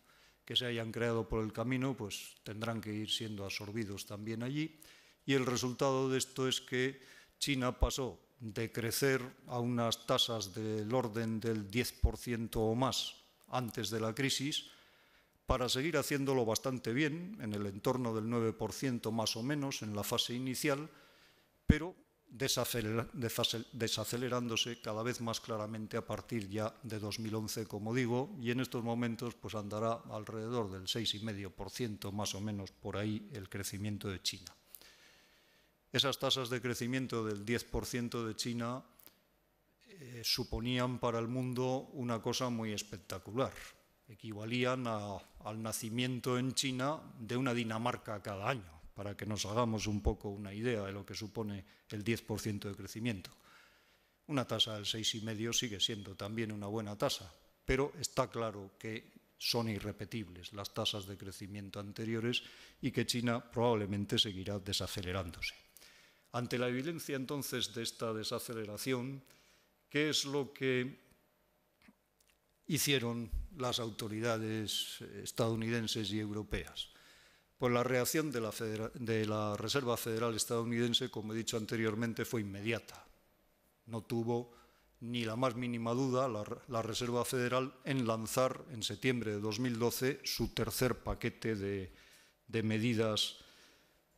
Speaker 2: que se hayan creado por el camino, pues tendrán que ir siendo absorbidos también allí. Y el resultado de esto es que China pasó de crecer a unas tasas del orden del 10% o más antes de la crisis, para seguir haciéndolo bastante bien, en el entorno del 9% más o menos en la fase inicial, pero desacelerándose cada vez más claramente a partir ya de 2011, como digo, y en estos momentos pues andará alrededor del 6,5% más o menos por ahí el crecimiento de China. Esas tasas de crecimiento del 10% de China eh, suponían para el mundo una cosa muy espectacular, equivalían al nacimiento en China de una Dinamarca cada año, para que nos hagamos un poco una idea de lo que supone el 10% de crecimiento. Una tasa del 6,5 sigue siendo también una buena tasa, pero está claro que son irrepetibles las tasas de crecimiento anteriores y que China probablemente seguirá desacelerándose. Ante la evidencia entonces de esta desaceleración, ¿qué es lo que hicieron las autoridades eh, estadounidenses y europeas. Pues la reacción de la, de la Reserva Federal estadounidense, como he dicho anteriormente, fue inmediata. No tuvo ni la más mínima duda la, Reserva Federal en lanzar en septiembre de 2012 su tercer paquete de, de medidas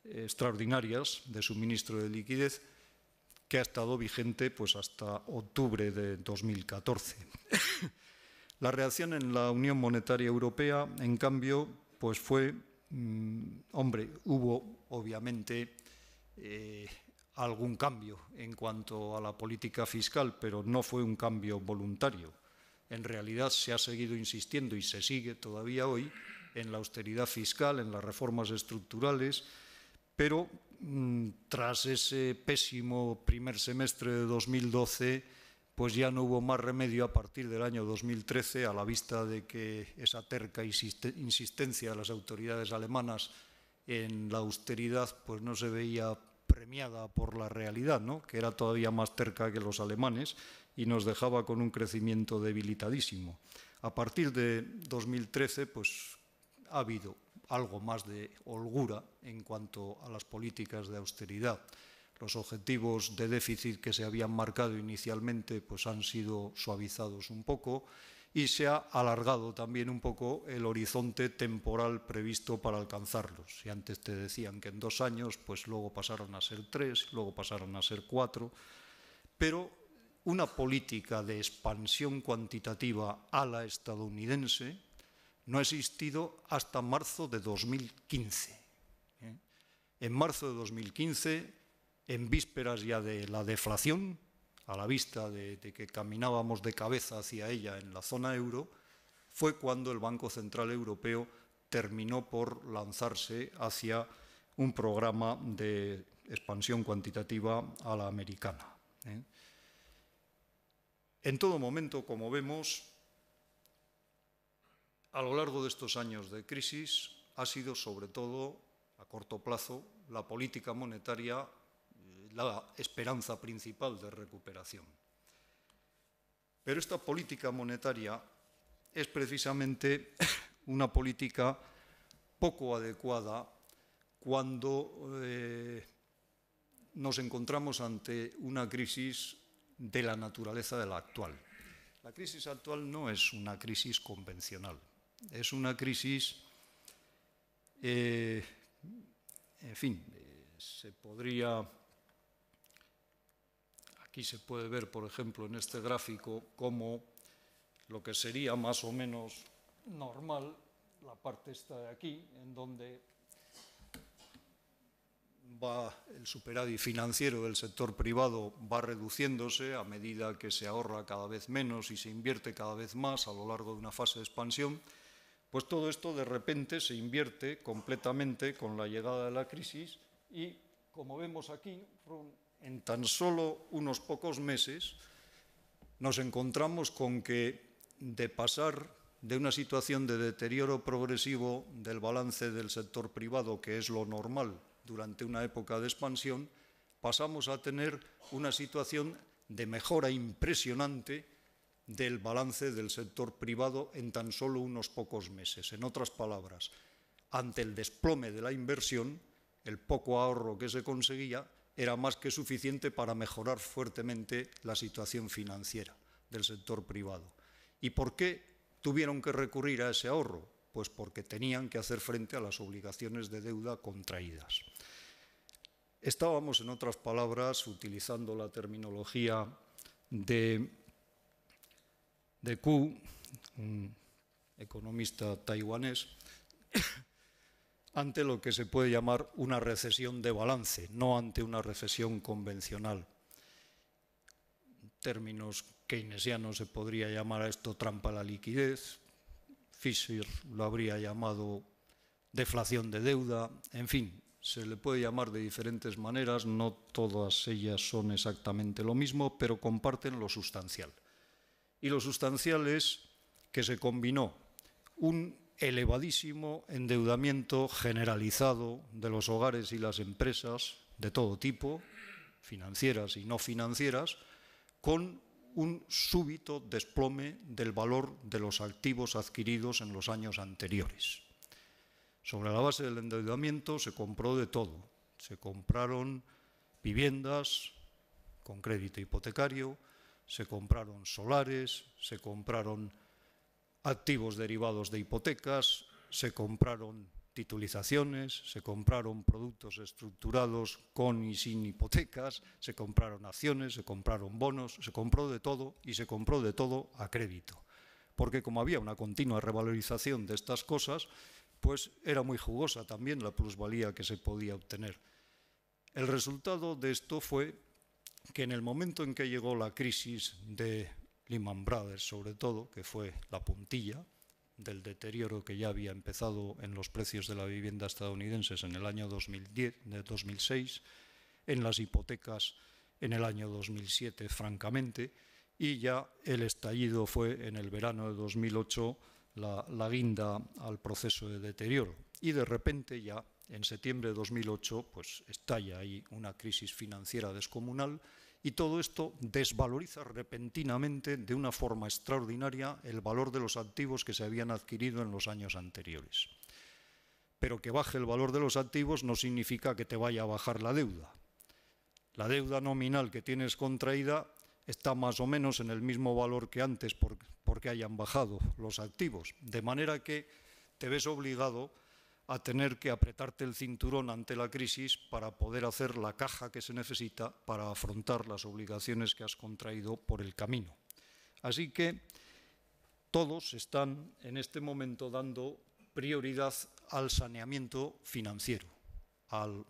Speaker 2: extraordinarias de suministro de liquidez que ha estado vigente pues, hasta octubre de 2014. La reacción en la Unión Monetaria Europea, en cambio, pues fue, mm, hombre, hubo obviamente eh, algún cambio en cuanto a la política fiscal, pero no fue un cambio voluntario. En realidad se ha seguido insistiendo y se sigue todavía hoy en la austeridad fiscal, en las reformas estructurales, pero mm, tras ese pésimo primer semestre de 2012, pues ya no hubo más remedio a partir del año 2013, a la vista de que esa terca insistencia de las autoridades alemanas en la austeridad pues no se veía premiada por la realidad, ¿no? que era todavía más terca que los alemanes y nos dejaba con un crecimiento debilitadísimo. A partir de 2013 pues, ha habido algo más de holgura en cuanto a las políticas de austeridad los objetivos de déficit que se habían marcado inicialmente pues han sido suavizados un poco y se ha alargado también un poco el horizonte temporal previsto para alcanzarlos. Si antes te decían que en dos años, pues luego pasaron a ser tres, luego pasaron a ser cuatro, pero una política de expansión cuantitativa a la estadounidense no ha existido hasta marzo de 2015. ¿eh? En marzo de 2015 en vísperas ya de la deflación, a la vista de, que caminábamos de cabeza hacia ella en la zona euro, fue cuando el Banco Central Europeo terminó por lanzarse hacia un programa de expansión cuantitativa a la americana. ¿eh? En todo momento, como vemos, a lo largo de estos años de crisis ha sido sobre todo, a corto plazo, la política monetaria la esperanza principal de recuperación. Pero esta política monetaria es precisamente (coughs) una política poco adecuada cuando eh, nos encontramos ante una crisis de la naturaleza de la actual. La crisis actual no es una crisis convencional, es una crisis, eh, en fin, eh, se podría Aquí se puede ver, por ejemplo, en este gráfico, cómo lo que sería más o menos normal, la parte esta de aquí, en donde va el superávit financiero del sector privado va reduciéndose a medida que se ahorra cada vez menos y se invierte cada vez más a lo largo de una fase de expansión, pues todo esto de repente se invierte completamente con la llegada de la crisis y, como vemos aquí, en tan solo unos pocos meses, nos encontramos con que de pasar de una situación de deterioro progresivo del balance del sector privado, que es lo normal durante una época de expansión, pasamos a tener una situación de mejora impresionante del balance del sector privado en tan solo unos pocos meses. En otras palabras, ante el desplome de la inversión, el poco ahorro que se conseguía, era más que suficiente para mejorar fuertemente la situación financiera del sector privado. ¿Y por qué tuvieron que recurrir a ese ahorro? Pues porque tenían que hacer frente a las obligaciones de deuda contraídas. Estábamos, en otras palabras, utilizando la terminología de, de Ku, un economista taiwanés, ante lo que se puede llamar una recesión de balance, no ante una recesión convencional. En términos keynesianos se podría llamar a esto trampa la liquidez, Fisher lo habría llamado deflación de deuda, en fin, se le puede llamar de diferentes maneras, no todas ellas son exactamente lo mismo, pero comparten lo sustancial. Y lo sustancial es que se combinó un elevadísimo endeudamiento generalizado de los hogares y las empresas de todo tipo, financieras y no financieras, con un súbito desplome del valor de los activos adquiridos en los años anteriores. Sobre la base del endeudamiento se compró de todo. Se compraron viviendas con crédito hipotecario, se compraron solares, se compraron activos derivados de hipotecas, se compraron titulizaciones, se compraron productos estructurados con y sin hipotecas, se compraron acciones, se compraron bonos, se compró de todo y se compró de todo a crédito. Porque como había una continua revalorización de estas cosas, pues era muy jugosa también la plusvalía que se podía obtener. El resultado de esto fue que en el momento en que llegó la crisis de Lehman Brothers sobre todo, que fue la puntilla del deterioro que ya había empezado en los precios de la vivienda estadounidenses en el año 2010, de 2006, en las hipotecas en el año 2007, francamente, y ya el estallido fue en el verano de 2008 la, la guinda al proceso de deterioro. Y de repente ya en septiembre de 2008 pues estalla ahí una crisis financiera descomunal y todo esto desvaloriza repentinamente de una forma extraordinaria el valor de los activos que se habían adquirido en los años anteriores. Pero que baje el valor de los activos no significa que te vaya a bajar la deuda. La deuda nominal que tienes contraída está más o menos en el mismo valor que antes porque hayan bajado los activos. De manera que te ves obligado a tener que apretarte el cinturón ante la crisis para poder hacer la caja que se necesita para afrontar las obligaciones que has contraído por el camino. Así que todos están en este momento dando prioridad al saneamiento financiero, al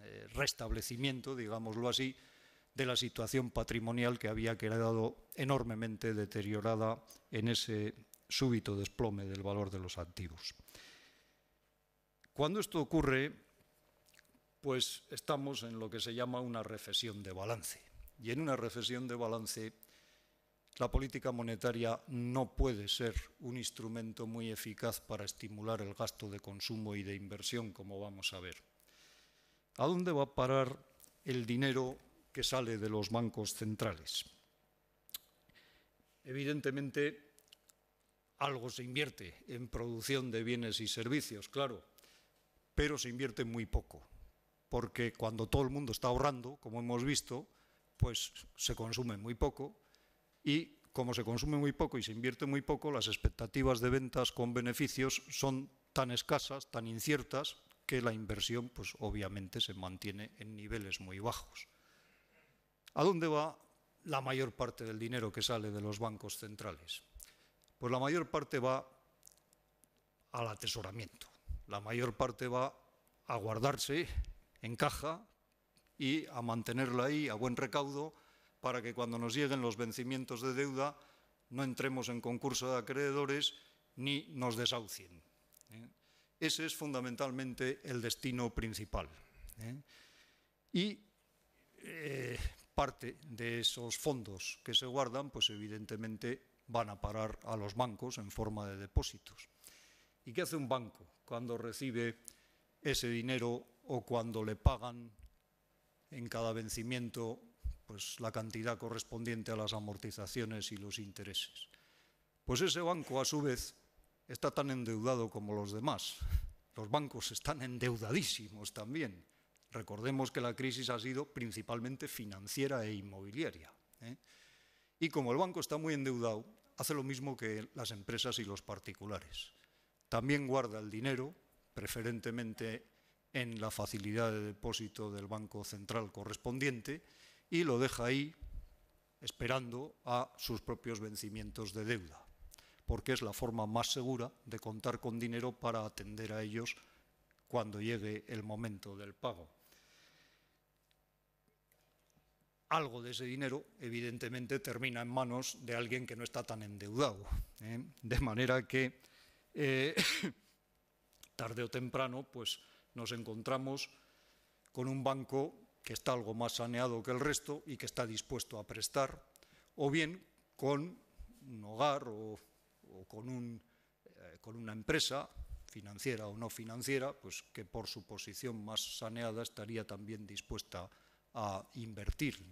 Speaker 2: eh, restablecimiento, digámoslo así, de la situación patrimonial que había quedado enormemente deteriorada en ese súbito desplome del valor de los activos. Cuando esto ocurre, pues estamos en lo que se llama una recesión de balance. Y en una recesión de balance, la política monetaria no puede ser un instrumento muy eficaz para estimular el gasto de consumo y de inversión, como vamos a ver. ¿A dónde va a parar el dinero que sale de los bancos centrales? Evidentemente, algo se invierte en producción de bienes y servicios, claro, pero se invierte muy poco, porque cuando todo el mundo está ahorrando, como hemos visto, pues se consume muy poco y como se consume muy poco y se invierte muy poco, las expectativas de ventas con beneficios son tan escasas, tan inciertas, que la inversión pues obviamente se mantiene en niveles muy bajos. ¿A dónde va la mayor parte del dinero que sale de los bancos centrales? Pues la mayor parte va al atesoramiento la mayor parte va a guardarse en caja y a mantenerla ahí a buen recaudo para que cuando nos lleguen los vencimientos de deuda no entremos en concurso de acreedores ni nos desahucien. ¿eh? Ese es fundamentalmente el destino principal. ¿eh? Y eh, parte de esos fondos que se guardan, pues evidentemente van a parar a los bancos en forma de depósitos. ¿Y qué hace un banco cuando recibe ese dinero o cuando le pagan en cada vencimiento pues, la cantidad correspondiente a las amortizaciones y los intereses? Pues ese banco, a su vez, está tan endeudado como los demás. Los bancos están endeudadísimos también. Recordemos que la crisis ha sido principalmente financiera e inmobiliaria. ¿eh? Y como el banco está muy endeudado, hace lo mismo que las empresas y los particulares. También guarda el dinero, preferentemente en la facilidad de depósito del Banco Central correspondiente, y lo deja ahí esperando a sus propios vencimientos de deuda, porque es la forma más segura de contar con dinero para atender a ellos cuando llegue el momento del pago. Algo de ese dinero, evidentemente, termina en manos de alguien que no está tan endeudado, ¿eh? de manera que eh, (coughs) tarde o temprano pues nos encontramos con un banco que está algo más saneado que el resto y que está dispuesto a prestar, o bien con un hogar o, con, un, eh, con una empresa financiera o no financiera, pues que por su posición más saneada estaría también dispuesta a invertir.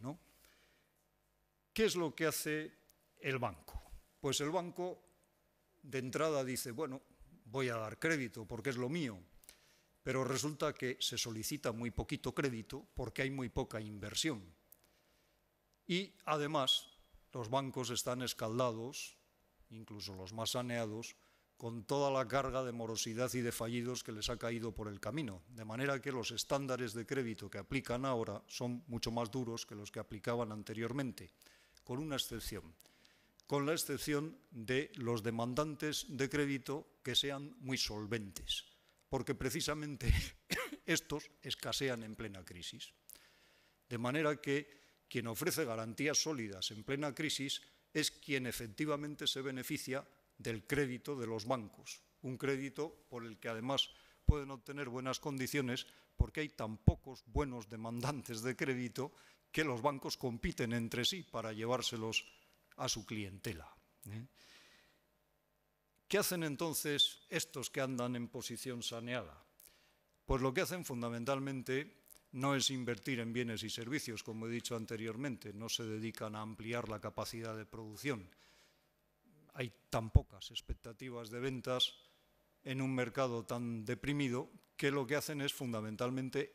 Speaker 2: ¿Qué es lo que hace el banco? Pues el banco de entrada dice, bueno, voy a dar crédito porque es lo mío, pero resulta que se solicita muy poquito crédito porque hay muy poca inversión. Y además, los bancos están escaldados, incluso los más saneados, con toda la carga de morosidad y de fallidos que les ha caído por el camino. De manera que los estándares de crédito que aplican ahora son mucho más duros que los que aplicaban anteriormente, con una excepción con la excepción de los demandantes de crédito que sean muy solventes, porque precisamente (coughs) estos escasean en plena crisis. De manera que quien ofrece garantías sólidas en plena crisis es quien efectivamente se beneficia del crédito de los bancos, un crédito por el que además pueden obtener buenas condiciones porque hay tan pocos buenos demandantes de crédito que los bancos compiten entre sí para llevárselos a su clientela. ¿eh? ¿Qué hacen entonces estos que andan en posición saneada? Pues lo que hacen fundamentalmente no es invertir en bienes y servicios, como he dicho anteriormente, no se dedican a ampliar la capacidad de producción. Hay tan pocas expectativas de ventas en un mercado tan deprimido que lo que hacen es fundamentalmente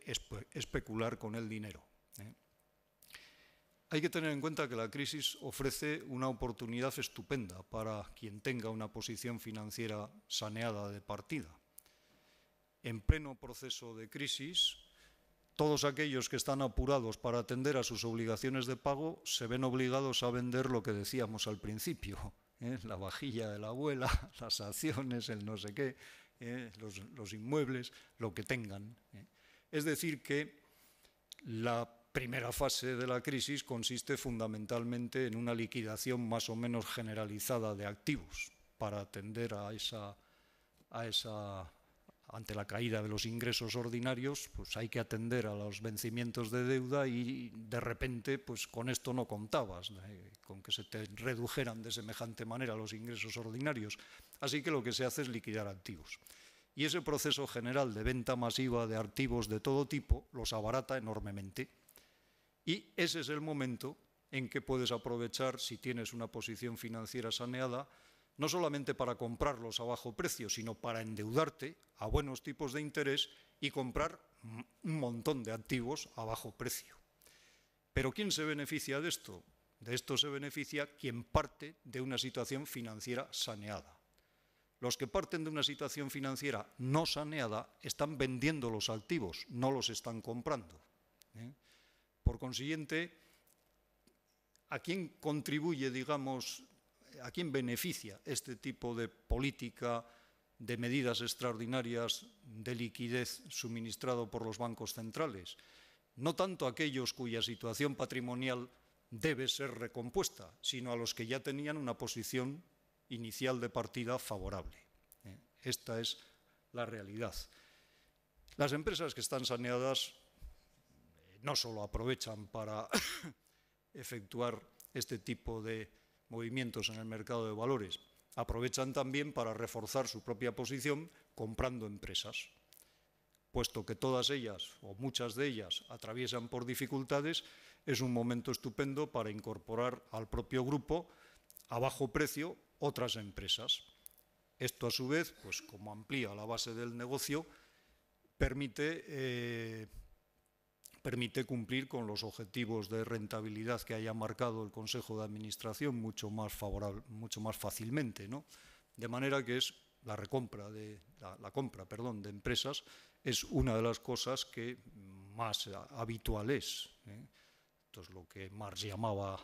Speaker 2: especular con el dinero. Hay que tener en cuenta que la crisis ofrece una oportunidad estupenda para quien tenga una posición financiera saneada de partida. En pleno proceso de crisis, todos aquellos que están apurados para atender a sus obligaciones de pago se ven obligados a vender lo que decíamos al principio, ¿eh? la vajilla de la abuela, (laughs) las acciones, el no sé qué, ¿eh? los, inmuebles, lo que tengan. ¿eh? Es decir, que la primera fase de la crisis consiste fundamentalmente en una liquidación más o menos generalizada de activos para atender a esa, ante la caída de los ingresos ordinarios, pues hay que atender a los vencimientos de deuda y de repente, pues con esto no contabas, eh, con que se te redujeran de semejante manera los ingresos ordinarios. Así que lo que se hace es liquidar activos. Y ese proceso general de venta masiva de activos de todo tipo los abarata enormemente. Y ese es el momento en que puedes aprovechar, si tienes una posición financiera saneada, no solamente para comprarlos a bajo precio, sino para endeudarte a buenos tipos de interés y comprar un montón de activos a bajo precio. Pero ¿quién se beneficia de esto? De esto se beneficia quien parte de una situación financiera saneada. Los que parten de una situación financiera no saneada están vendiendo los activos, no los están comprando. ¿eh? Por consiguiente, ¿a quién contribuye, digamos, a quién beneficia este tipo de política de medidas extraordinarias de liquidez suministrado por los bancos centrales? No tanto a aquellos cuya situación patrimonial debe ser recompuesta, sino a los que ya tenían una posición inicial de partida favorable. Eh, esta es la realidad. Las empresas que están saneadas no solo aprovechan para (coughs) efectuar este tipo de movimientos en el mercado de valores, aprovechan también para reforzar su propia posición comprando empresas, puesto que todas ellas o muchas de ellas atraviesan por dificultades, es un momento estupendo para incorporar al propio grupo a bajo precio otras empresas. Esto a su vez, pues como amplía la base del negocio, permite eh, permite cumplir con los objetivos de rentabilidad que haya marcado el Consejo de Administración mucho más, favorable, mucho más fácilmente. ¿no? De manera que es la recompra de la, compra, perdón, de empresas es una de las cosas que más habitual es. ¿eh? es lo que Marx llamaba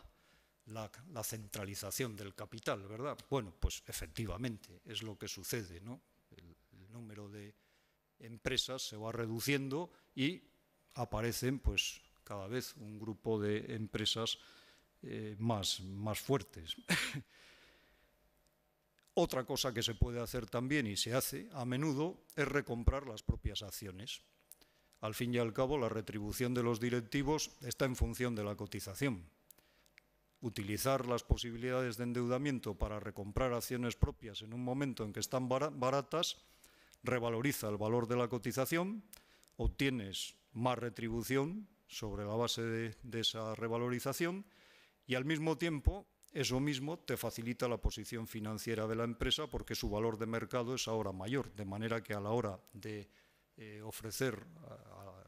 Speaker 2: la, centralización del capital, ¿verdad? Bueno, pues efectivamente es lo que sucede, ¿no? el número de empresas se va reduciendo y aparecen pues cada vez un grupo de empresas eh, más, más fuertes. (laughs) Otra cosa que se puede hacer también y se hace a menudo es recomprar las propias acciones. Al fin y al cabo, la retribución de los directivos está en función de la cotización. Utilizar las posibilidades de endeudamiento para recomprar acciones propias en un momento en que están baratas revaloriza el valor de la cotización, obtienes más retribución sobre la base de, esa revalorización y al mismo tiempo eso mismo te facilita la posición financiera de la empresa porque su valor de mercado es ahora mayor, de manera que a la hora de eh, ofrecer, a,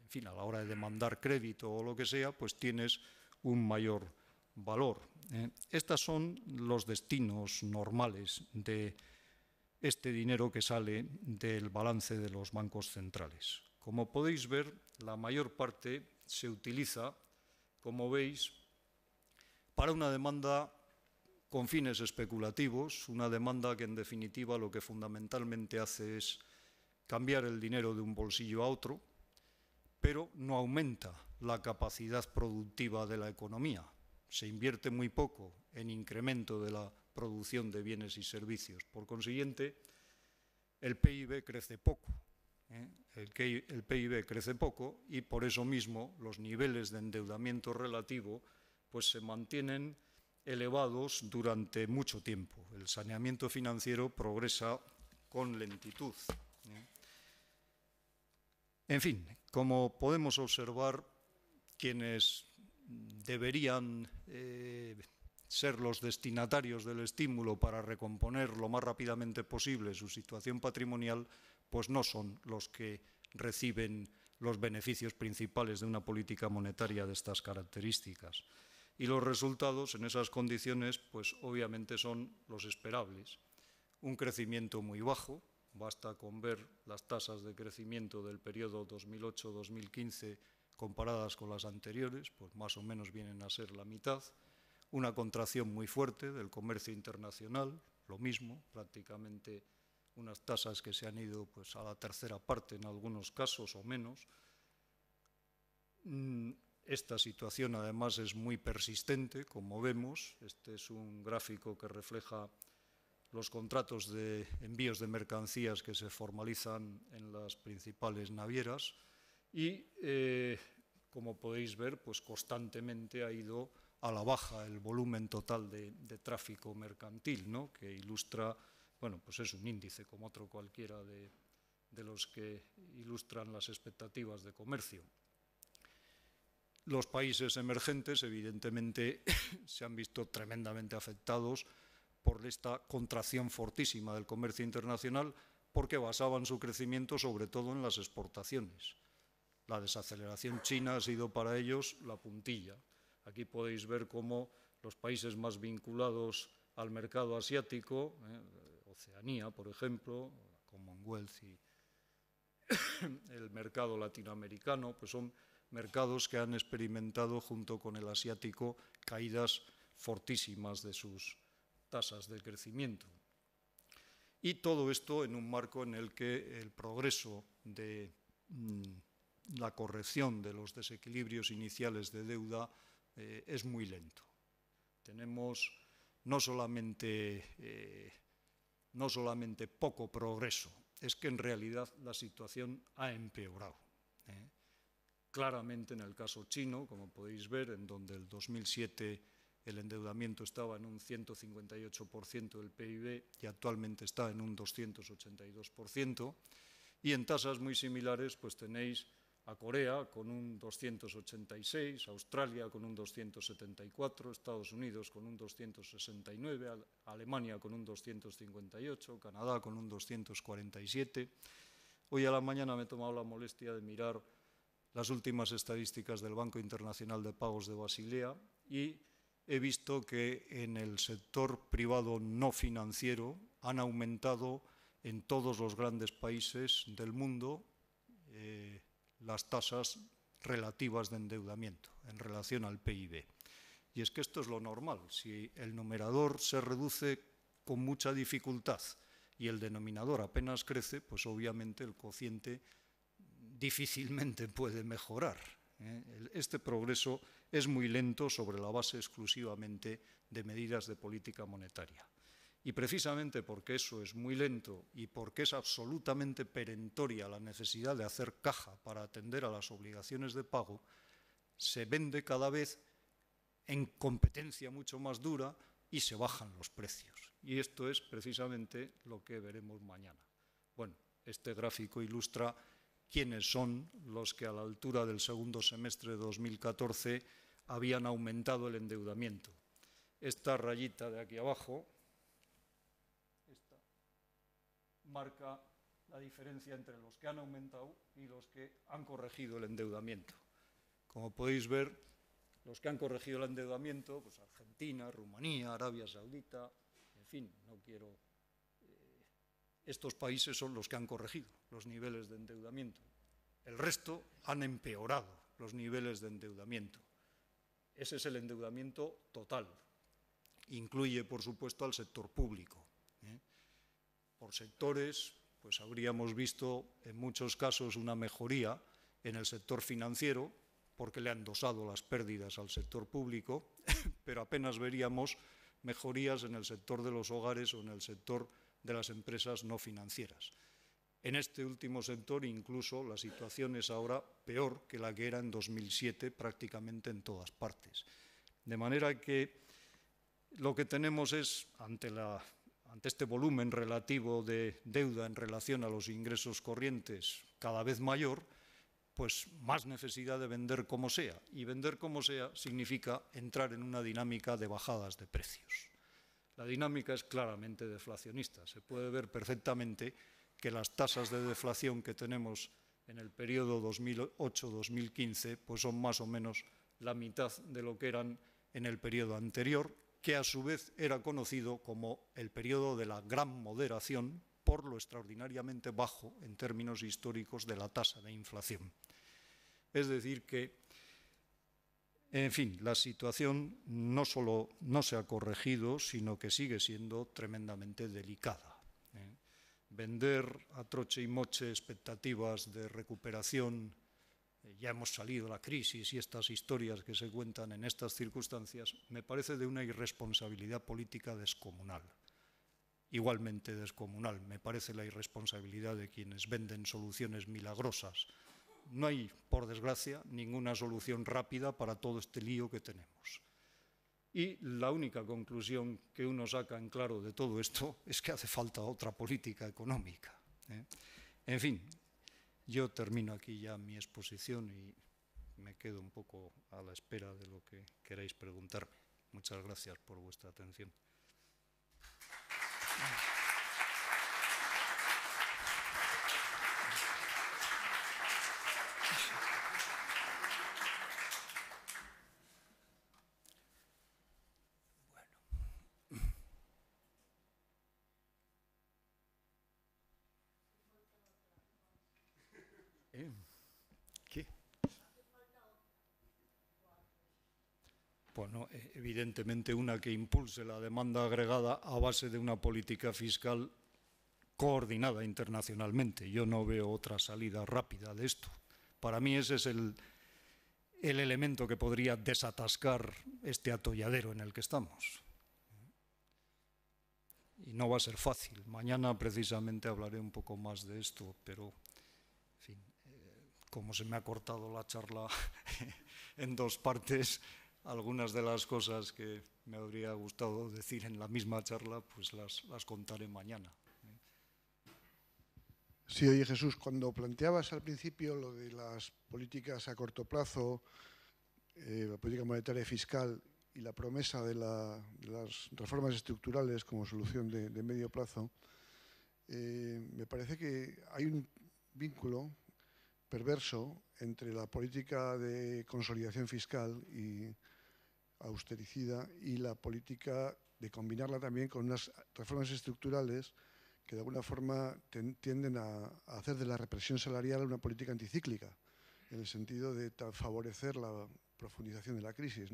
Speaker 2: en fin, a la hora de demandar crédito o lo que sea, pues tienes un mayor valor. Eh. estos son los destinos normales de este dinero que sale del balance de los bancos centrales. Como podéis ver, la mayor parte se utiliza, como veis, para una demanda con fines especulativos, una demanda que en definitiva lo que fundamentalmente hace es cambiar el dinero de un bolsillo a otro, pero no aumenta la capacidad productiva de la economía. Se invierte muy poco en incremento de la producción de bienes y servicios. Por consiguiente, el PIB crece poco. ¿eh? el PIB crece poco y por eso mismo los niveles de endeudamiento relativo pues se mantienen elevados durante mucho tiempo. El saneamiento financiero progresa con lentitud. ¿eh? En fin, como podemos observar, quienes deberían eh, ser los destinatarios del estímulo para recomponer lo más rápidamente posible su situación patrimonial pues no son los que reciben los beneficios principales de una política monetaria de estas características. Y los resultados en esas condiciones, pues obviamente son los esperables. Un crecimiento muy bajo, basta con ver las tasas de crecimiento del periodo 2008-2015 comparadas con las anteriores, pues más o menos vienen a ser la mitad. Una contracción muy fuerte del comercio internacional, lo mismo, prácticamente unas tasas que se han ido pues, a la tercera parte en algunos casos o menos. Mm, esta situación además es muy persistente, como vemos. Este es un gráfico que refleja los contratos de envíos de mercancías que se formalizan en las principales navieras y, eh, como podéis ver, pues constantemente ha ido a la baja el volumen total de, tráfico mercantil, que ilustra bueno, pues es un índice como otro cualquiera de, los que ilustran las expectativas de comercio. Los países emergentes, evidentemente, (laughs) se han visto tremendamente afectados por esta contracción fortísima del comercio internacional porque basaban su crecimiento sobre todo en las exportaciones. La desaceleración china ha sido para ellos la puntilla. Aquí podéis ver cómo los países más vinculados al mercado asiático, eh, Oceanía, por ejemplo, la Commonwealth y (coughs) el mercado latinoamericano, pues son mercados que han experimentado junto con el asiático caídas fortísimas de sus tasas de crecimiento. Y todo esto en un marco en el que el progreso de mm, la corrección de los desequilibrios iniciales de deuda eh, es muy lento. Tenemos no solamente eh, no solamente poco progreso, es que en realidad la situación ha empeorado. ¿eh? Claramente en el caso chino, como podéis ver, en donde el 2007 el endeudamiento estaba en un 158% del PIB y actualmente está en un 282%, y en tasas muy similares pues tenéis a Corea con un 286, Australia con un 274, Estados Unidos con un 269, Alemania con un 258, Canadá con un 247. Hoy a la mañana me he tomado la molestia de mirar las últimas estadísticas del Banco Internacional de Pagos de Basilea y he visto que en el sector privado no financiero han aumentado en todos los grandes países del mundo eh, las tasas relativas de endeudamiento en relación al PIB. Y es que esto es lo normal. Si el numerador se reduce con mucha dificultad y el denominador apenas crece, pues obviamente el cociente difícilmente puede mejorar. ¿eh? Este progreso es muy lento sobre la base exclusivamente de medidas de política monetaria. Y precisamente porque eso es muy lento y porque es absolutamente perentoria la necesidad de hacer caja para atender a las obligaciones de pago, se vende cada vez en competencia mucho más dura y se bajan los precios. Y esto es precisamente lo que veremos mañana. Bueno, este gráfico ilustra quiénes son los que a la altura del segundo semestre de 2014 habían aumentado el endeudamiento. Esta rayita de aquí abajo marca la diferencia entre los que han aumentado y los que han corregido el endeudamiento. Como podéis ver, los que han corregido el endeudamiento, pues Argentina, Rumanía, Arabia Saudita, en fin, no quiero... Eh, estos países son los que han corregido los niveles de endeudamiento. El resto han empeorado los niveles de endeudamiento. Ese es el endeudamiento total. Incluye, por supuesto, al sector público por sectores, pues habríamos visto en muchos casos una mejoría en el sector financiero, porque le han dosado las pérdidas al sector público, (laughs) pero apenas veríamos mejorías en el sector de los hogares o en el sector de las empresas no financieras. En este último sector incluso la situación es ahora peor que la que era en 2007 prácticamente en todas partes. De manera que lo que tenemos es, ante la ante este volumen relativo de deuda en relación a los ingresos corrientes cada vez mayor, pues más necesidad de vender como sea. Y vender como sea significa entrar en una dinámica de bajadas de precios. La dinámica es claramente deflacionista. Se puede ver perfectamente que las tasas de deflación que tenemos en el periodo 2008-2015 pues son más o menos la mitad de lo que eran en el periodo anterior que a su vez era conocido como el periodo de la gran moderación por lo extraordinariamente bajo en términos históricos de la tasa de inflación. Es decir, que, en fin, la situación no solo no se ha corregido, sino que sigue siendo tremendamente delicada. ¿eh? Vender a troche y moche expectativas de recuperación eh, ya hemos salido de la crisis y estas historias que se cuentan en estas circunstancias, me parece de una irresponsabilidad política descomunal. Igualmente descomunal, me parece la irresponsabilidad de quienes venden soluciones milagrosas. No hay, por desgracia, ninguna solución rápida para todo este lío que tenemos. Y la única conclusión que uno saca en claro de todo esto es que hace falta otra política económica. ¿eh? En fin, yo termino aquí ya mi exposición y me quedo un poco a la espera de lo que queráis preguntarme. Muchas gracias por vuestra atención. evidentemente una que impulse la demanda agregada a base de una política fiscal coordinada internacionalmente. Yo no veo otra salida rápida de esto. Para mí ese es el, elemento que podría desatascar este atolladero en el que estamos. Y no va a ser fácil. Mañana precisamente hablaré un poco más de esto, pero, eh, como se me ha cortado la charla (laughs) en dos partes, algunas de las cosas que me habría gustado decir en la misma charla, pues las,
Speaker 3: contaré mañana. ¿eh? Sí, oye Jesús, cuando planteabas al principio lo de las políticas a corto plazo, eh, la política monetaria y fiscal y la promesa de, las reformas estructurales como solución de, medio plazo, eh, me parece que hay un vínculo perverso entre la política de consolidación fiscal y austericida y la política de combinarla también con unas reformas estructurales que de alguna forma tienden a, hacer de la represión salarial una política anticíclica, en el sentido de favorecer la profundización de la crisis.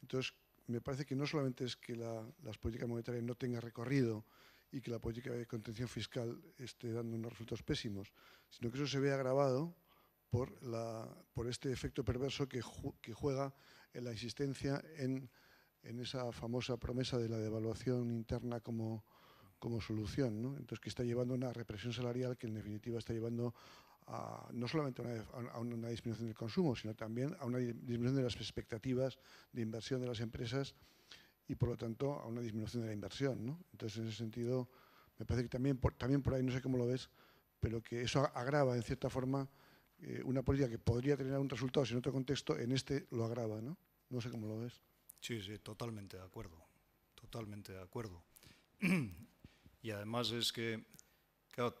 Speaker 3: Entonces, me parece que no solamente es que las políticas monetarias no tengan recorrido y que la política de contención fiscal esté dando unos resultados pésimos, sino que eso se ve agravado por, la, por este efecto perverso que, que juega en la existencia en, esa famosa promesa de la devaluación interna como, como solución, Entonces, que está llevando una represión salarial que en definitiva está llevando a, no solamente a una, disminución del consumo, sino también a una disminución de las expectativas de inversión de las empresas y, por lo tanto, a una disminución de la inversión. Entonces, en ese sentido, me parece que también también por ahí, no sé cómo lo ves, pero que eso agrava, en cierta forma, eh, una política que podría tener un resultado en otro contexto, en este lo agrava, ¿no? No sé cómo lo ves.
Speaker 2: Sí, sí, totalmente de acuerdo, totalmente de acuerdo. (clears throat) y además es que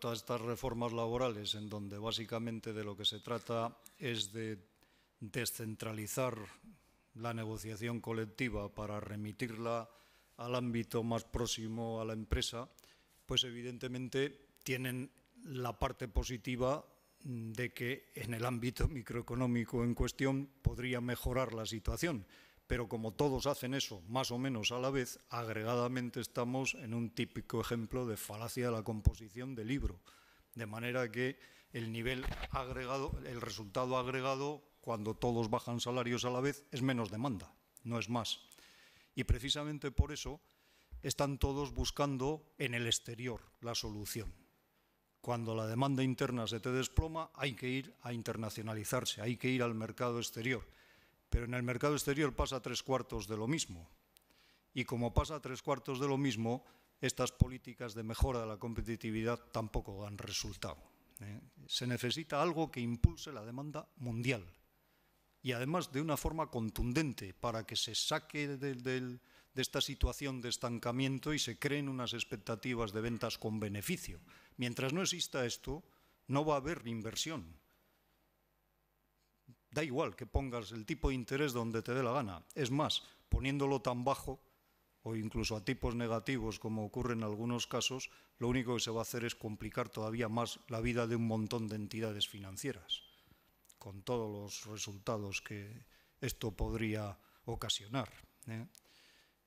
Speaker 2: todas estas reformas laborales en donde básicamente de lo que se trata es de descentralizar la negociación colectiva para remitirla al ámbito más próximo a la empresa, pues evidentemente tienen la parte positiva de que en el ámbito microeconómico en cuestión podría mejorar la situación. Pero como todos hacen eso más o menos a la vez, agregadamente estamos en un típico ejemplo de falacia de la composición del libro. De manera que el nivel agregado, el resultado agregado, cuando todos bajan salarios a la vez, es menos demanda, no es más. Y precisamente por eso están todos buscando en el exterior la solución cuando la demanda interna se te desploma, hay que ir a internacionalizarse, hay que ir al mercado exterior. Pero en el mercado exterior pasa tres cuartos de lo mismo. Y como pasa tres cuartos de lo mismo, estas políticas de mejora de la competitividad tampoco han resultado. ¿eh? Se necesita algo que impulse la demanda mundial y además de una forma contundente para que se saque de esta situación de estancamiento y se creen unas expectativas de ventas con beneficio. Mientras no exista esto, no va a haber inversión. Da igual que pongas el tipo de interés donde te dé la gana. Es más, poniéndolo tan bajo o incluso a tipos negativos como ocurre en algunos casos, lo único que se va a hacer es complicar todavía más la vida de un montón de entidades financieras, con todos los resultados que esto podría ocasionar. ¿eh?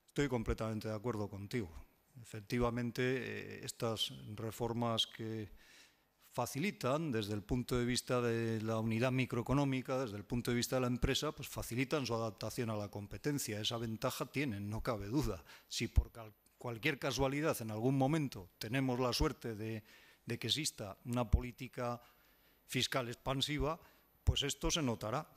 Speaker 2: Estoy completamente de acuerdo contigo. Efectivamente, eh, estas reformas que facilitan desde el punto de vista de la unidad microeconómica, desde el punto de vista de la empresa, pues facilitan su adaptación a la competencia. Esa ventaja tienen, no cabe duda. Si por cualquier casualidad en algún momento tenemos la suerte de que exista una política fiscal expansiva, pues esto se notará.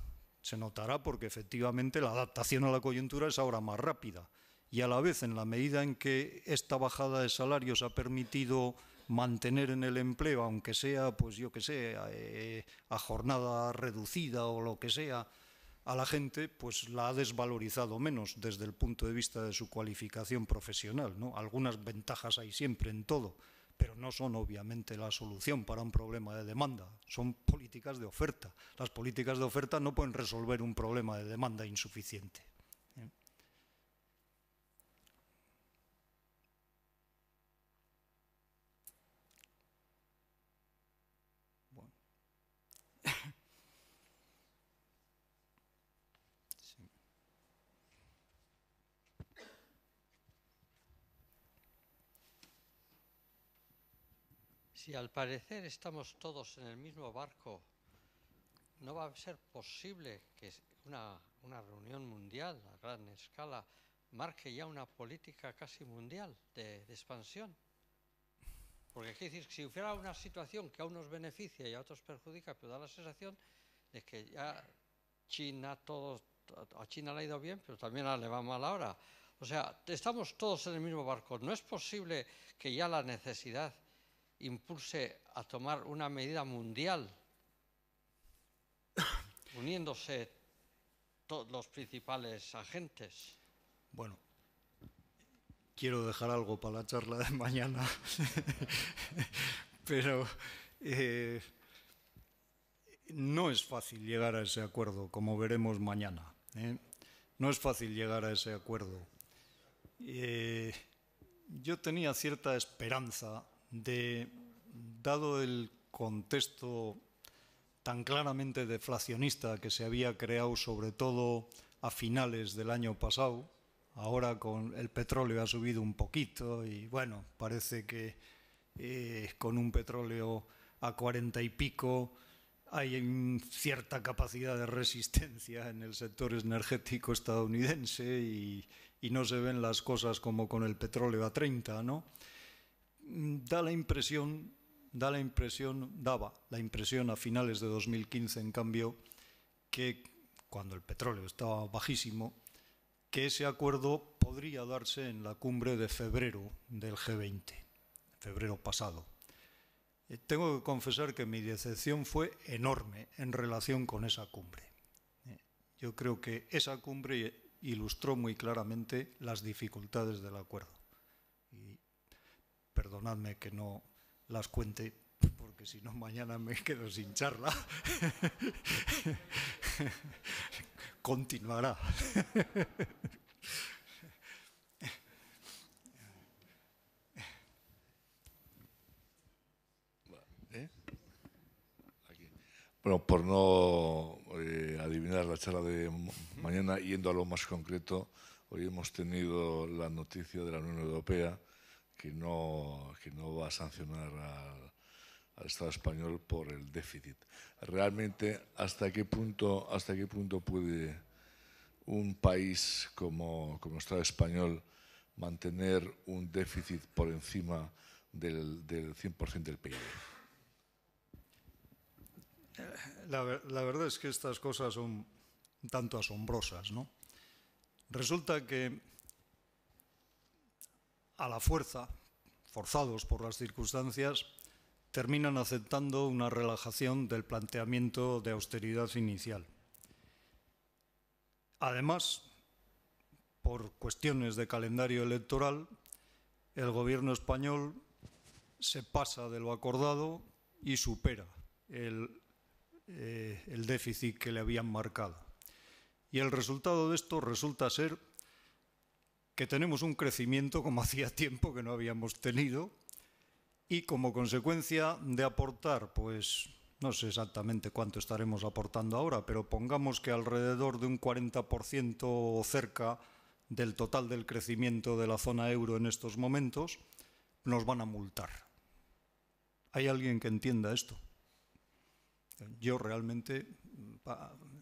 Speaker 2: Se notará porque efectivamente la adaptación a la coyuntura es ahora más rápida y a la vez en la medida en que esta bajada de salarios ha permitido mantener en el empleo, aunque sea, pues yo que sé, eh, a jornada reducida o lo que sea, a la gente, pues la ha desvalorizado menos desde el punto de vista de su cualificación profesional. ¿no? Algunas ventajas hay siempre en todo, pero no son obviamente la solución para un problema de demanda, son políticas de oferta. Las políticas de oferta no pueden resolver un problema de demanda insuficiente.
Speaker 1: Y al parecer estamos todos en el mismo barco, no va a ser posible que una, una reunión mundial a gran escala marque ya una política casi mundial de, expansión. Porque es decir, si hubiera una situación que a unos beneficia y a otros perjudica, pero da la sensación de que ya China, a China le ha ido bien, pero también le va mal ahora. O sea, estamos todos en el mismo barco. No es posible que ya la necesidad impulse a tomar una medida mundial, (coughs) uniéndose todos los principales agentes.
Speaker 2: Bueno, quiero dejar algo para la charla de mañana, (laughs) pero eh, no es fácil llegar a ese acuerdo, como veremos mañana. ¿eh? No es fácil llegar a ese acuerdo. Eh, yo tenía cierta esperanza de, dado el contexto tan claramente deflacionista que se había creado sobre todo a finales del año pasado, ahora con el petróleo ha subido un poquito y bueno, parece que eh, con un petróleo a cuarenta y pico hay cierta capacidad de resistencia en el sector energético estadounidense y, y, no se ven las cosas como con el petróleo a 30, ¿no? da la impresión, da la impresión, daba la impresión a finales de 2015, en cambio, que cuando el petróleo estaba bajísimo, que ese acuerdo podría darse en la cumbre de febrero del G20, febrero pasado. Eh, tengo que confesar que mi decepción fue enorme en relación con esa cumbre. Eh, yo creo que esa cumbre ilustró muy claramente las dificultades del acuerdo perdonadme que no las cuente, porque si no mañana me quedo sin charla. (laughs) Continuará. (laughs)
Speaker 1: ¿Eh?
Speaker 3: Bueno, por no eh, adivinar la charla de mañana, yendo a lo más concreto, hoy hemos tenido la noticia de la Unión Europea que no, que no va a sancionar al, Estado español por el déficit. Realmente, ¿hasta qué punto, hasta qué punto puede un país como, como Estado español mantener un déficit por encima del, 100% del PIB?
Speaker 2: La, verdad es que estas cosas son tanto asombrosas, ¿no? Resulta que a la fuerza, forzados por las circunstancias, terminan aceptando una relajación del planteamiento de austeridad inicial. Además, por cuestiones de calendario electoral, el gobierno español se pasa de lo acordado y supera el, eh, déficit que le habían marcado. Y el resultado de esto resulta ser que tenemos un crecimiento como (laughs) hacía tiempo que no habíamos tenido y como consecuencia de aportar, pues no sé exactamente cuánto estaremos aportando ahora, pero pongamos que alrededor de un 40% o cerca del total del crecimiento de la zona euro en estos momentos, nos van a multar. ¿Hay alguien que entienda esto? Yo realmente,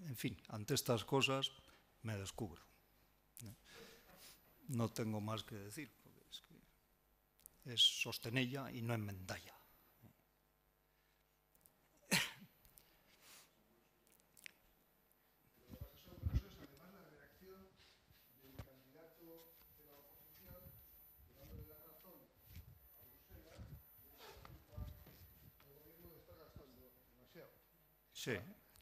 Speaker 2: en fin, ante estas cosas me descubro. No tengo más que decir, porque es, que es sostenella y no enmendalla.
Speaker 3: Sí,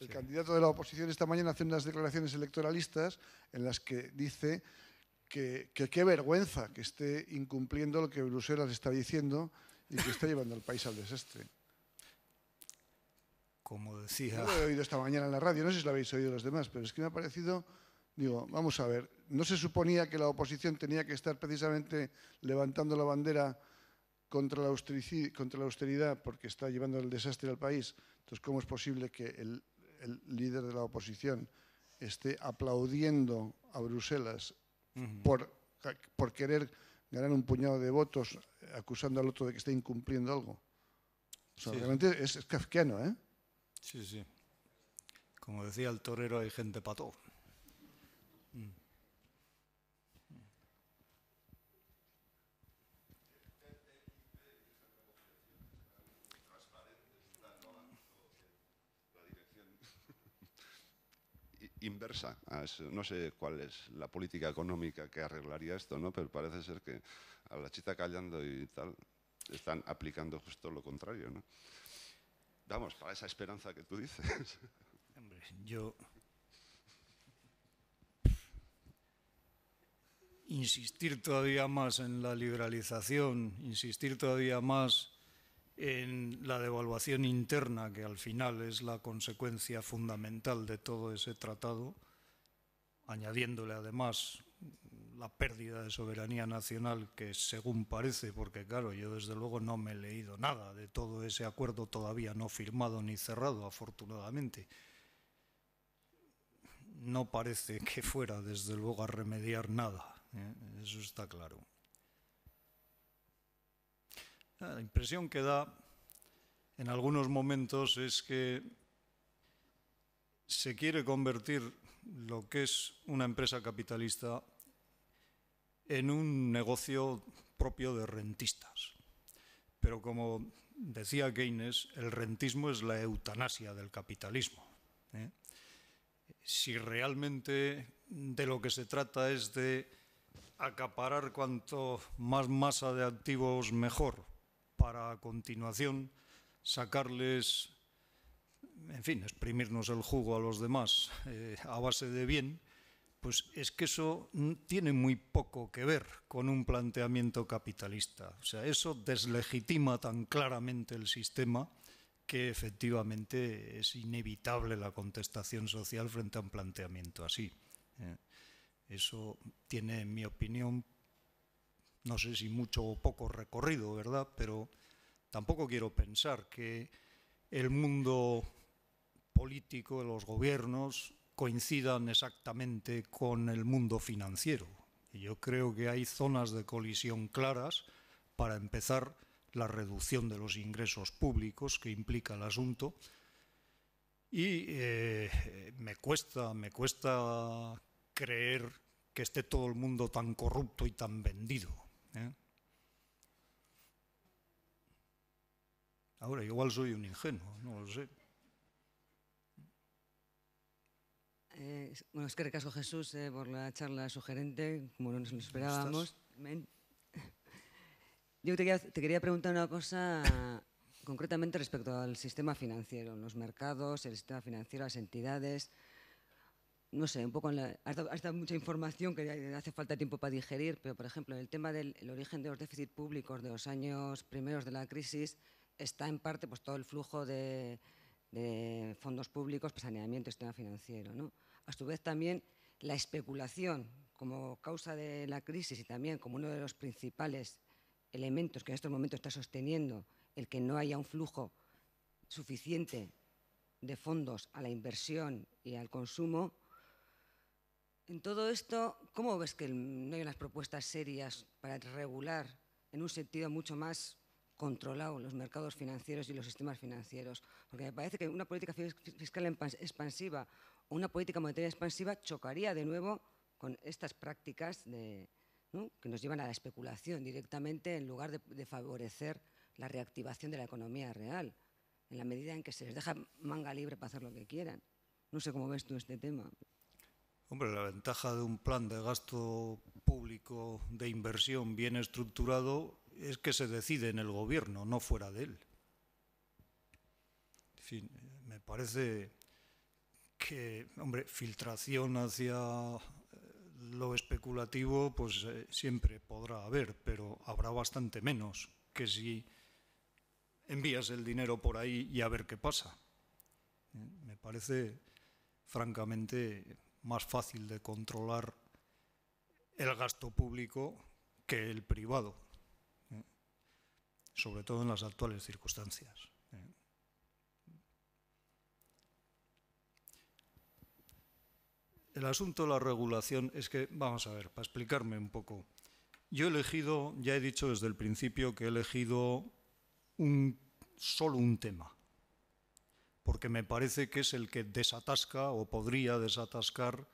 Speaker 3: el candidato de la oposición esta mañana hace unas declaraciones electoralistas en las que dice que, qué vergüenza que esté incumpliendo lo que Bruselas está diciendo y que está llevando al país al desastre. Como decía... lo he oído esta mañana en la radio, no sé si lo habéis oído los demás, pero es que me ha parecido, digo, vamos a ver, ¿no se suponía que la oposición tenía que estar precisamente levantando la bandera contra la, contra la austeridad porque está llevando el desastre al país? Entonces, ¿cómo es posible que el líder de la oposición esté aplaudiendo a Bruselas por, por querer ganar un puñado de votos acusando al otro de que está incumpliendo algo. O realmente es, es, kafkiano, ¿eh?
Speaker 2: Sí, sí. Como decía el torero, hay gente para todo.
Speaker 3: inversa. No sé cuál es la política económica que arreglaría esto, ¿no? pero parece ser que a la chita callando y tal están aplicando justo lo contrario. ¿no? Vamos, para esa esperanza que tú dices. (laughs) yo
Speaker 2: insistir todavía más en la liberalización, insistir todavía más en la devaluación interna, que al final es la consecuencia fundamental de todo ese tratado, añadiéndole además la pérdida de soberanía nacional que según parece, porque claro, yo desde luego no me he leído nada de todo ese acuerdo todavía no firmado ni cerrado, afortunadamente. No parece que fuera desde luego a remediar nada, ¿eh? eso está claro. Ah, la impresión que da en algunos momentos es que se quiere convertir lo que es una empresa capitalista en un negocio propio de rentistas. Pero como decía Keynes, el rentismo es la eutanasia del capitalismo. ¿eh? Si realmente de lo que se trata es de acaparar cuanto más masa de activos mejor, para a continuación sacarles, en fin, exprimirnos el jugo a los demás eh, a base de bien, pues es que eso tiene muy poco que ver con un planteamiento capitalista. O sea, eso deslegitima tan claramente el sistema que efectivamente es inevitable la contestación social frente a un planteamiento así. Eh. Eso tiene, en mi opinión, no sé si mucho o poco recorrido, ¿verdad? Pero tampoco quiero pensar que el mundo político, los gobiernos, coincidan exactamente con el mundo financiero. Y yo creo que hay zonas de colisión claras para empezar la reducción de los ingresos públicos que implica el asunto. Y eh, me cuesta, me cuesta creer que esté todo el mundo tan corrupto y tan vendido. ¿Eh? Ahora, igual soy un ingenuo, no lo sé.
Speaker 4: Eh, bueno, es que recaso Jesús eh, por la charla sugerente, como no nos lo esperábamos. (laughs) Yo te quería, preguntar una cosa concretamente respecto al sistema financiero, los mercados, el sistema financiero, las entidades no sé, un poco en mucha información que hace falta tiempo para digerir, pero por ejemplo, el tema del origen de los déficits públicos de los años primeros de la crisis está en parte pues, todo el flujo de, fondos públicos pues, saneamiento y sistema financiero. ¿no? A su vez también la especulación como causa de la crisis y también como uno de los principales elementos que en estos momentos está sosteniendo el que no haya un flujo suficiente de fondos a la inversión y al consumo, en todo esto, ¿cómo ves que no hay unas propuestas serias para regular en un sentido mucho más controlado los mercados financieros y los sistemas financieros? Porque me parece que una política fiscal expansiva o una política monetaria expansiva chocaría de nuevo con estas prácticas que nos llevan a la especulación directamente en lugar de, de favorecer la reactivación de la economía real, en la medida en que se les deja manga libre para hacer lo que quieran. No sé cómo ves tú este tema.
Speaker 2: Hombre, la ventaja de un plan de gasto público de inversión bien estructurado es que se decide en el gobierno, no fuera de él. me parece que, hombre, filtración hacia eh, lo especulativo, pues eh, siempre podrá haber, pero habrá bastante menos que si envías el dinero por ahí y a ver qué pasa. Eh, me parece francamente más fácil de controlar el gasto público que el privado, ¿eh? sobre todo en las actuales circunstancias. ¿eh? El asunto de la regulación es que, vamos a ver, para explicarme un poco, yo he elegido, ya he dicho desde el principio que he elegido solo un tema, porque me parece que es el que desatasca o podría desatascar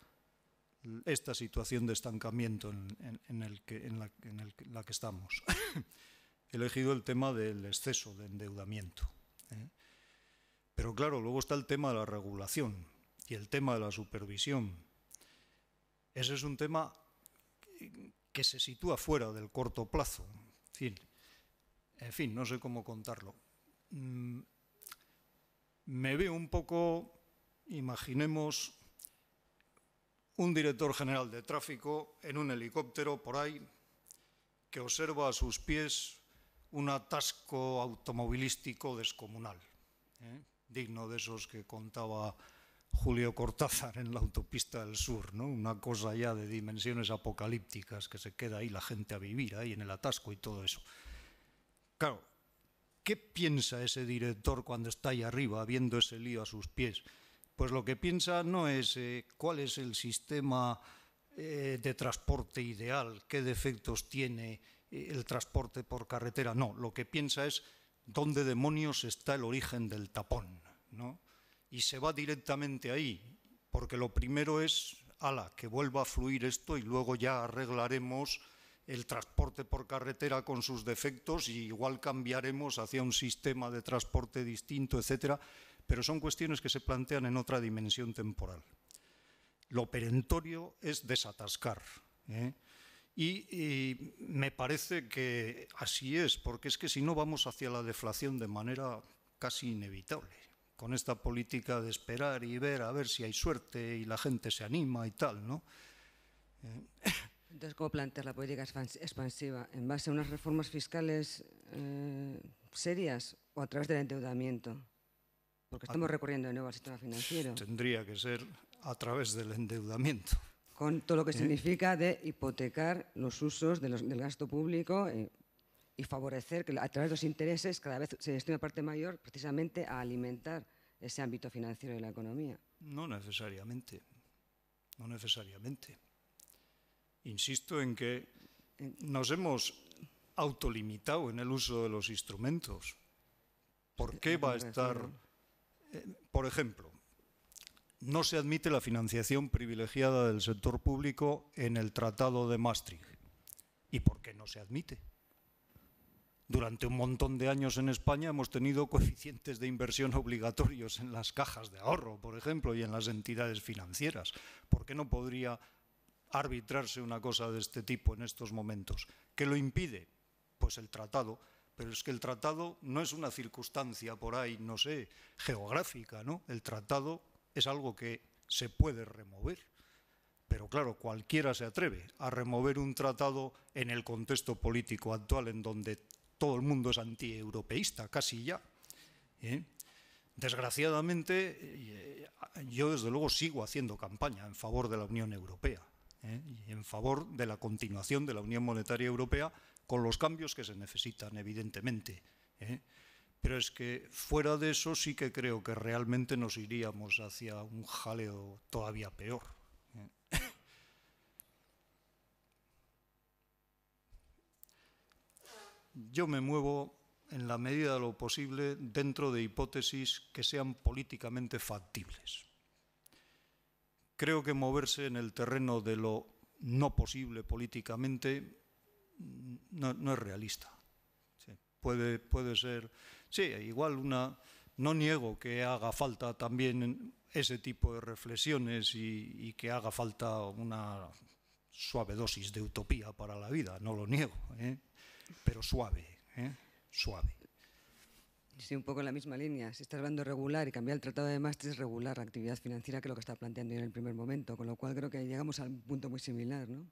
Speaker 2: esta situación de estancamiento en, el que, la, que estamos. (laughs) He elegido el tema del exceso de endeudamiento. ¿eh? Pero claro, luego está el tema de la regulación y el tema de la supervisión. Ese es un tema que se sitúa fuera del corto plazo. en fin no sé cómo contarlo. Mm, me veo un poco, imaginemos, un director general de tráfico en un helicóptero por ahí que observa a sus pies un atasco automovilístico descomunal, ¿eh? digno de esos que contaba Julio Cortázar en la autopista del sur, ¿no? una cosa ya de dimensiones apocalípticas que se queda ahí la gente a vivir ahí en el atasco y todo eso. Claro, ¿Qué piensa ese director cuando está ahí arriba, viendo ese lío a sus pies? Pues lo que piensa no es eh, cuál es el sistema eh, de transporte ideal, qué defectos tiene eh, el transporte por carretera, no, lo que piensa es dónde demonios está el origen del tapón, Y se va directamente ahí, porque lo primero es, ala, que vuelva a fluir esto y luego ya arreglaremos el transporte por carretera con sus defectos y igual cambiaremos hacia un sistema de transporte distinto, etcétera, pero son cuestiones que se plantean en otra dimensión temporal. Lo perentorio es desatascar. ¿eh? Y, me parece que así es, porque es que si no vamos hacia la deflación de manera casi inevitable con esta política de esperar
Speaker 4: y ver a ver si hay suerte y la gente se anima y tal, ¿no? Eh, entonces, ¿cómo plantear la política expansiva? ¿En base a unas reformas fiscales eh, serias o a través del endeudamiento? Porque estamos ah. recurriendo de nuevo al sistema
Speaker 2: financiero. Tendría que ser a través del endeudamiento.
Speaker 4: Con todo lo que ¿Eh? significa de hipotecar los usos del gasto público y favorecer que a través de los intereses cada vez se destine una parte mayor precisamente a alimentar ese ámbito financiero de la economía.
Speaker 2: No necesariamente. No necesariamente. Insisto en que nos hemos autolimitado en el uso de los instrumentos. ¿Por qué va a estar, eh, por ejemplo, no se admite la financiación privilegiada del sector público en el Tratado de Maastricht? ¿Y por qué no se admite? Durante un montón de años en España hemos tenido coeficientes de inversión obligatorios en las cajas de ahorro, por ejemplo, y en las entidades financieras. ¿Por qué no podría arbitrarse una cosa de este tipo en estos momentos. ¿Qué lo impide? Pues el tratado. Pero es que el tratado no es una circunstancia por ahí, no sé, geográfica, ¿no? El tratado es algo que se puede remover. Pero claro, cualquiera se atreve a remover un tratado en el contexto político actual en donde todo el mundo es antieuropeísta, casi ya. ¿eh? Desgraciadamente, eh, yo desde luego sigo haciendo campaña en favor de la Unión Europea. ¿eh? en favor de la continuación de la Unión Monetaria Europea con los cambios que se necesitan, evidentemente. ¿eh? Pero es que fuera de eso sí que creo que realmente nos iríamos hacia un jaleo todavía peor. ¿eh? Yo me muevo en la medida de lo posible dentro de hipótesis que sean políticamente factibles. Creo que moverse en el terreno de lo no posible políticamente no, es realista. puede, puede ser, sí, igual una... No niego que haga falta también ese tipo de reflexiones y, que haga falta una suave
Speaker 4: dosis de utopía para la vida, no lo niego, ¿eh? pero suave, ¿eh? suave. Sí, un poco en la misma línea. Si estás hablando regular y cambiar el tratado de Maastricht es regular la actividad financiera que lo que está planteando en el primer momento, con lo cual creo que llegamos a un punto muy similar, ¿no?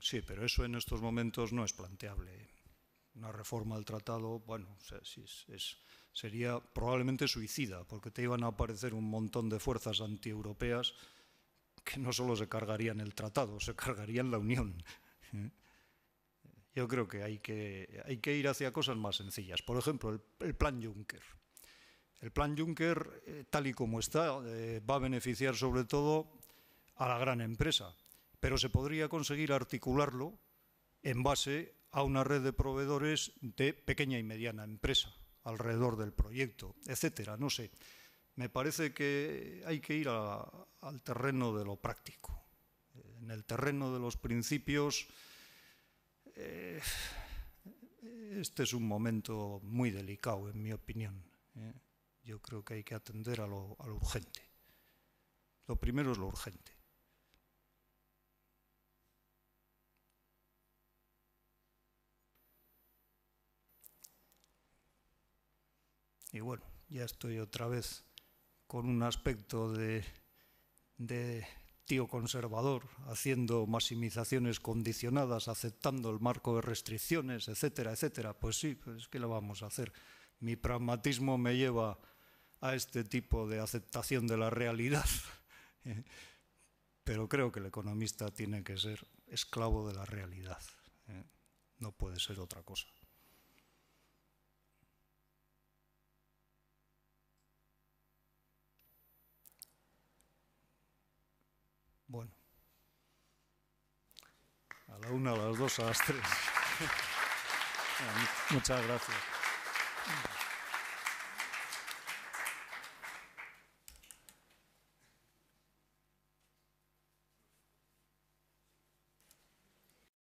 Speaker 2: Sí, pero eso en estos momentos no es planteable. Una reforma al tratado, bueno, sería probablemente suicida, porque te iban a aparecer un montón de fuerzas antieuropeas que no solo se cargarían el tratado, se cargarían la Unión. (laughs) yo creo que hay que, ir hacia cosas más sencillas. Por ejemplo, el, plan Juncker. El plan Juncker, eh, tal y como está, eh, va a beneficiar sobre todo a la gran empresa, pero se podría conseguir articularlo en base a una red de proveedores de pequeña y mediana empresa alrededor del proyecto, etcétera, no sé. Me parece que hay que ir al terreno de lo práctico. En el terreno de los principios eh, este es un momento muy delicado, en mi opinión. ¿eh? Yo creo que hay que atender a lo, urgente. Lo primero es lo urgente. Y bueno, ya estoy otra vez con un aspecto de tío conservador haciendo maximizaciones condicionadas, aceptando el marco de restricciones, etcétera, etcétera. Pues sí, es pues, que lo vamos a hacer? Mi pragmatismo me lleva a este tipo de aceptación de la realidad. (laughs) ¿eh? Pero creo que el economista tiene que ser esclavo de la realidad. ¿eh? No puede ser otra cosa. la una, a las dos, a las tres. (laughs) muchas gracias.